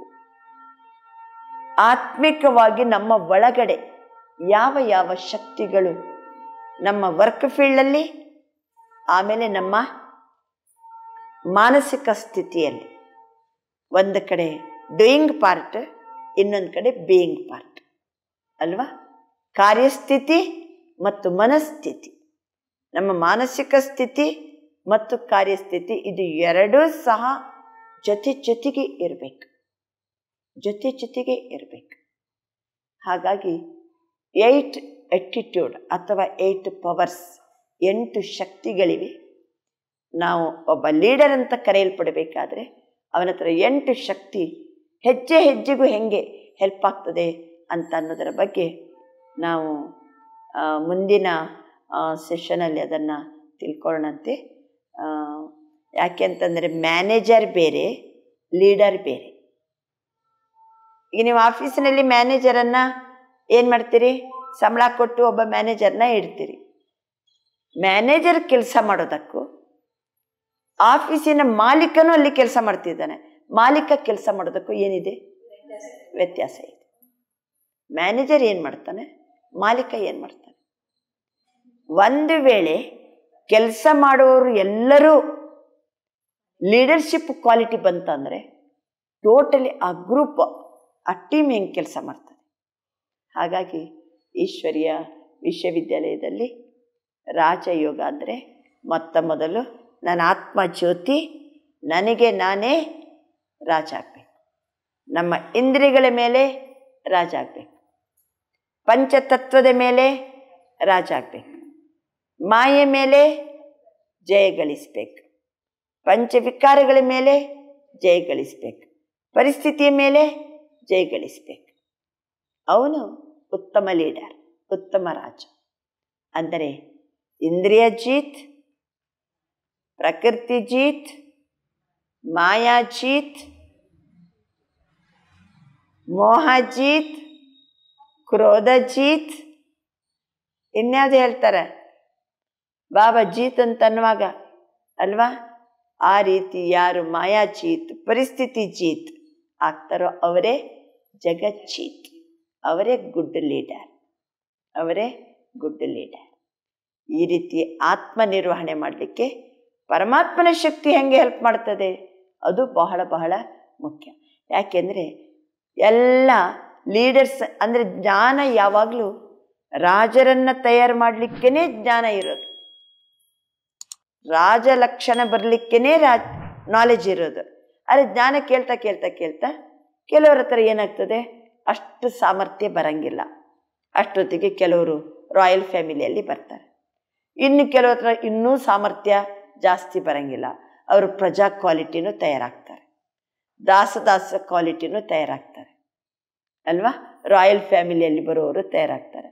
ಆತ್ಮಿಕವಾಗಿ ನಮ್ಮ ಒಳಗಡೆ ಯಾವ ಯಾವ ಶಕ್ತಿಗಳು ನಮ್ಮ ವರ್ಕ್ ಫೀಲ್ಡಲ್ಲಿ ಆಮೇಲೆ ನಮ್ಮ ಮಾನಸಿಕ ಸ್ಥಿತಿಯಲ್ಲಿ ಒಂದು ಕಡೆ ಡೂಯಿಂಗ್ ಪಾರ್ಟ್ ಇನ್ನೊಂದು ಕಡೆ ಬೀಯಿಂಗ್ ಪಾರ್ಟ್ ಅಲ್ವಾ ಕಾರ್ಯಸ್ಥಿತಿ ಮತ್ತು ಮನಸ್ಥಿತಿ ನಮ್ಮ ಮಾನಸಿಕ ಸ್ಥಿತಿ ಮತ್ತು ಕಾರ್ಯಸ್ಥಿತಿ ಇದು ಎರಡೂ ಸಹ ಜೊತೆ ಜೊತೆಗೆ ಇರಬೇಕು ಜೊತೆ ಜೊತೆಗೆ ಇರಬೇಕು ಹಾಗಾಗಿ ಏಟ್ ಎಟ್ಟಿಟ್ಯೂಡ್ ಅಥವಾ ಏಟ್ ಪವರ್ಸ್ ಎಂಟು ಶಕ್ತಿಗಳಿವೆ ನಾವು ಒಬ್ಬ ಲೀಡರ್ ಅಂತ ಕರೆಯಲ್ಪಡಬೇಕಾದ್ರೆ ಅವನ ಹತ್ರ ಎಂಟು ಶಕ್ತಿ ಹೆಜ್ಜೆ ಹೆಜ್ಜೆಗೂ ಹೆಂಗೆ ಹೆಲ್ಪ್ ಆಗ್ತದೆ ಅಂತ ಅನ್ನೋದರ ಬಗ್ಗೆ ನಾವು ಮುಂದಿನ ಸೆಷನಲ್ಲಿ ಅದನ್ನು ತಿಳ್ಕೊಳ್ಳೋಣಂತೆ ಯಾಕೆ ಅಂತಂದರೆ ಮ್ಯಾನೇಜರ್ ಬೇರೆ ಲೀಡರ್ ಬೇರೆ ಈಗ ನೀವು ಆಫೀಸಿನಲ್ಲಿ ಮ್ಯಾನೇಜರನ್ನು ಏನು ಮಾಡ್ತೀರಿ ಸಂಬಳ ಕೊಟ್ಟು ಒಬ್ಬ ಮ್ಯಾನೇಜರ್ನ ಇಡ್ತೀರಿ ಮ್ಯಾನೇಜರ್ ಕೆಲಸ ಮಾಡೋದಕ್ಕೂ ಆಫೀಸಿನ ಮಾಲೀಕನೂ ಅಲ್ಲಿ ಕೆಲಸ ಮಾಡ್ತಿದ್ದಾನೆ ಮಾಲೀಕ ಕೆಲಸ ಮಾಡೋದಕ್ಕೂ ಏನಿದೆ ವ್ಯತ್ಯಾಸ ಇದೆ ಮ್ಯಾನೇಜರ್ ಏನು ಮಾಡ್ತಾನೆ ಮಾಲೀಕ ಏನು ಮಾಡ್ತಾನೆ ಒಂದು ವೇಳೆ ಕೆಲಸ ಮಾಡುವವರು ಎಲ್ಲರೂ ಲೀಡರ್ಶಿಪ್ ಕ್ವಾಲಿಟಿ ಬಂತಂದರೆ ಟೋಟಲಿ ಆ ಗ್ರೂಪ್ ಆ ಟೀಮ್ ಹೆಂಗೆ ಕೆಲಸ ಮಾಡ್ತಾರೆ ಹಾಗಾಗಿ ಈಶ್ವರ್ಯ ವಿಶ್ವವಿದ್ಯಾಲಯದಲ್ಲಿ ರಾಜಯೋಗ ಅಂದರೆ ಮೊತ್ತ ಮೊದಲು ನನ್ನ ಆತ್ಮ ಜ್ಯೋತಿ ನನಗೆ ನಾನೇ ರಾಜ ಆಗಬೇಕು ನಮ್ಮ ಇಂದ್ರಿಯಗಳ ಮೇಲೆ ರಾಜ ಆಗಬೇಕು ಪಂಚತತ್ವದ ಮೇಲೆ ರಾಜ ಆಗಬೇಕು ಮಾಯೆ ಮೇಲೆ ಜಯ ಗಳಿಸಬೇಕು ಪಂಚವಿಕಾರಗಳ ಮೇಲೆ ಜಯ ಗಳಿಸ್ಬೇಕು ಪರಿಸ್ಥಿತಿಯ ಮೇಲೆ ಜಯ ಗಳಿಸ್ಬೇಕು ಅವನು ಉತ್ತಮ ಲೀಡರ್ ಉತ್ತಮ ರಾಜ ಅಂದರೆ ಇಂದ್ರಿಯ ಜೀತ್ ಪ್ರಕೃತಿ ಮೋಹ ಮಾಯಾಜೀತ್ ಮೋಹಜೀತ್ ಕ್ರೋಧಜೀತ್ ಇನ್ಯಾವುದು ಹೇಳ್ತಾರೆ ಬಾಬಾ ಜೀತ್ ಅಂತ ಅನ್ನುವಾಗ ಅಲ್ವಾ ಆ ರೀತಿ ಯಾರು ಮಾಯಾಜೀತ್ ಪರಿಸ್ಥಿತಿ ಜೀತ್ ಆಗ್ತಾರೋ ಅವರೇ ಜಗಜ್ಜೀತ್ ಅವರೇ ಗುಡ್ ಲೀಡರ್ ಅವರೇ ಗುಡ್ ಲೀಡರ್ ಈ ರೀತಿ ಆತ್ಮ ನಿರ್ವಹಣೆ ಮಾಡಲಿಕ್ಕೆ ಪರಮಾತ್ಮನ ಶಕ್ತಿ ಹೆಂಗೆ ಹೆಲ್ಪ್ ಮಾಡ್ತದೆ ಅದು ಬಹಳ ಬಹಳ ಮುಖ್ಯ ಯಾಕೆಂದರೆ ಎಲ್ಲ ಲೀಡರ್ಸ್ ಅಂದರೆ ಜ್ಞಾನ ಯಾವಾಗಲೂ ರಾಜರನ್ನು ತಯಾರು ಮಾಡಲಿಕ್ಕೇ ಜ್ಞಾನ ಇರೋದು ರಾಜ ಲಕ್ಷಣ ಬರಲಿಕ್ಕೇ ರಾಜ್ ನಾಲೆಜ್ ಇರೋದು ಆದರೆ ಜ್ಞಾನ ಕೇಳ್ತಾ ಕೇಳ್ತಾ ಕೇಳ್ತಾ ಕೆಲವರ ಹತ್ರ ಏನಾಗ್ತದೆ ಅಷ್ಟು ಸಾಮರ್ಥ್ಯ ಬರಂಗಿಲ್ಲ ಅಷ್ಟೊತ್ತಿಗೆ ಕೆಲವರು ರಾಯಲ್ ಫ್ಯಾಮಿಲಿಯಲ್ಲಿ ಬರ್ತಾರೆ ಇನ್ನು ಕೆಲವರ ಹತ್ರ ಇನ್ನೂ ಸಾಮರ್ಥ್ಯ ಜಾಸ್ತಿ ಬರಂಗಿಲ್ಲ ಅವರು ಪ್ರಜಾ ಕ್ವಾಲಿಟಿನೂ ತಯಾರಾಗ್ತಾರೆ ದಾಸದಾಸ ಕ್ವಾಲಿಟಿನೂ ತಯಾರಾಗ್ತಾರೆ ಅಲ್ವಾ ರಾಯಲ್ ಫ್ಯಾಮಿಲಿಯಲ್ಲಿ ಬರೋರು ತಯಾರಾಗ್ತಾರೆ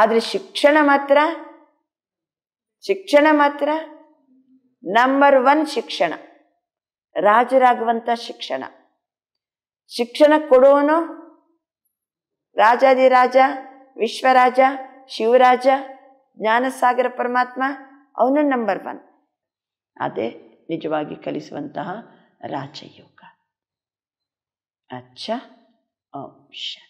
ಆದರೆ ಶಿಕ್ಷಣ ಮಾತ್ರ ಶಿಕ್ಷಣ ಮಾತ್ರ ನಂಬರ್ ಒನ್ ಶಿಕ್ಷಣ ರಾಜರಾಗುವಂಥ ಶಿಕ್ಷಣ ಶಿಕ್ಷಣ ಕೊಡೋನು ರಾಜಾದಿರಾಜ ವಿಶ್ವರಾಜ ಶಿವರಾಜ ಜ್ಞಾನಸಾಗರ ಪರಮಾತ್ಮ ಅವನು ನಂಬರ್ ಒನ್ ಅದೇ ನಿಜವಾಗಿ ಕಲಿಸುವಂತಹ ರಾಜಯೋಗ ಅಚ್ಚ ಓಂ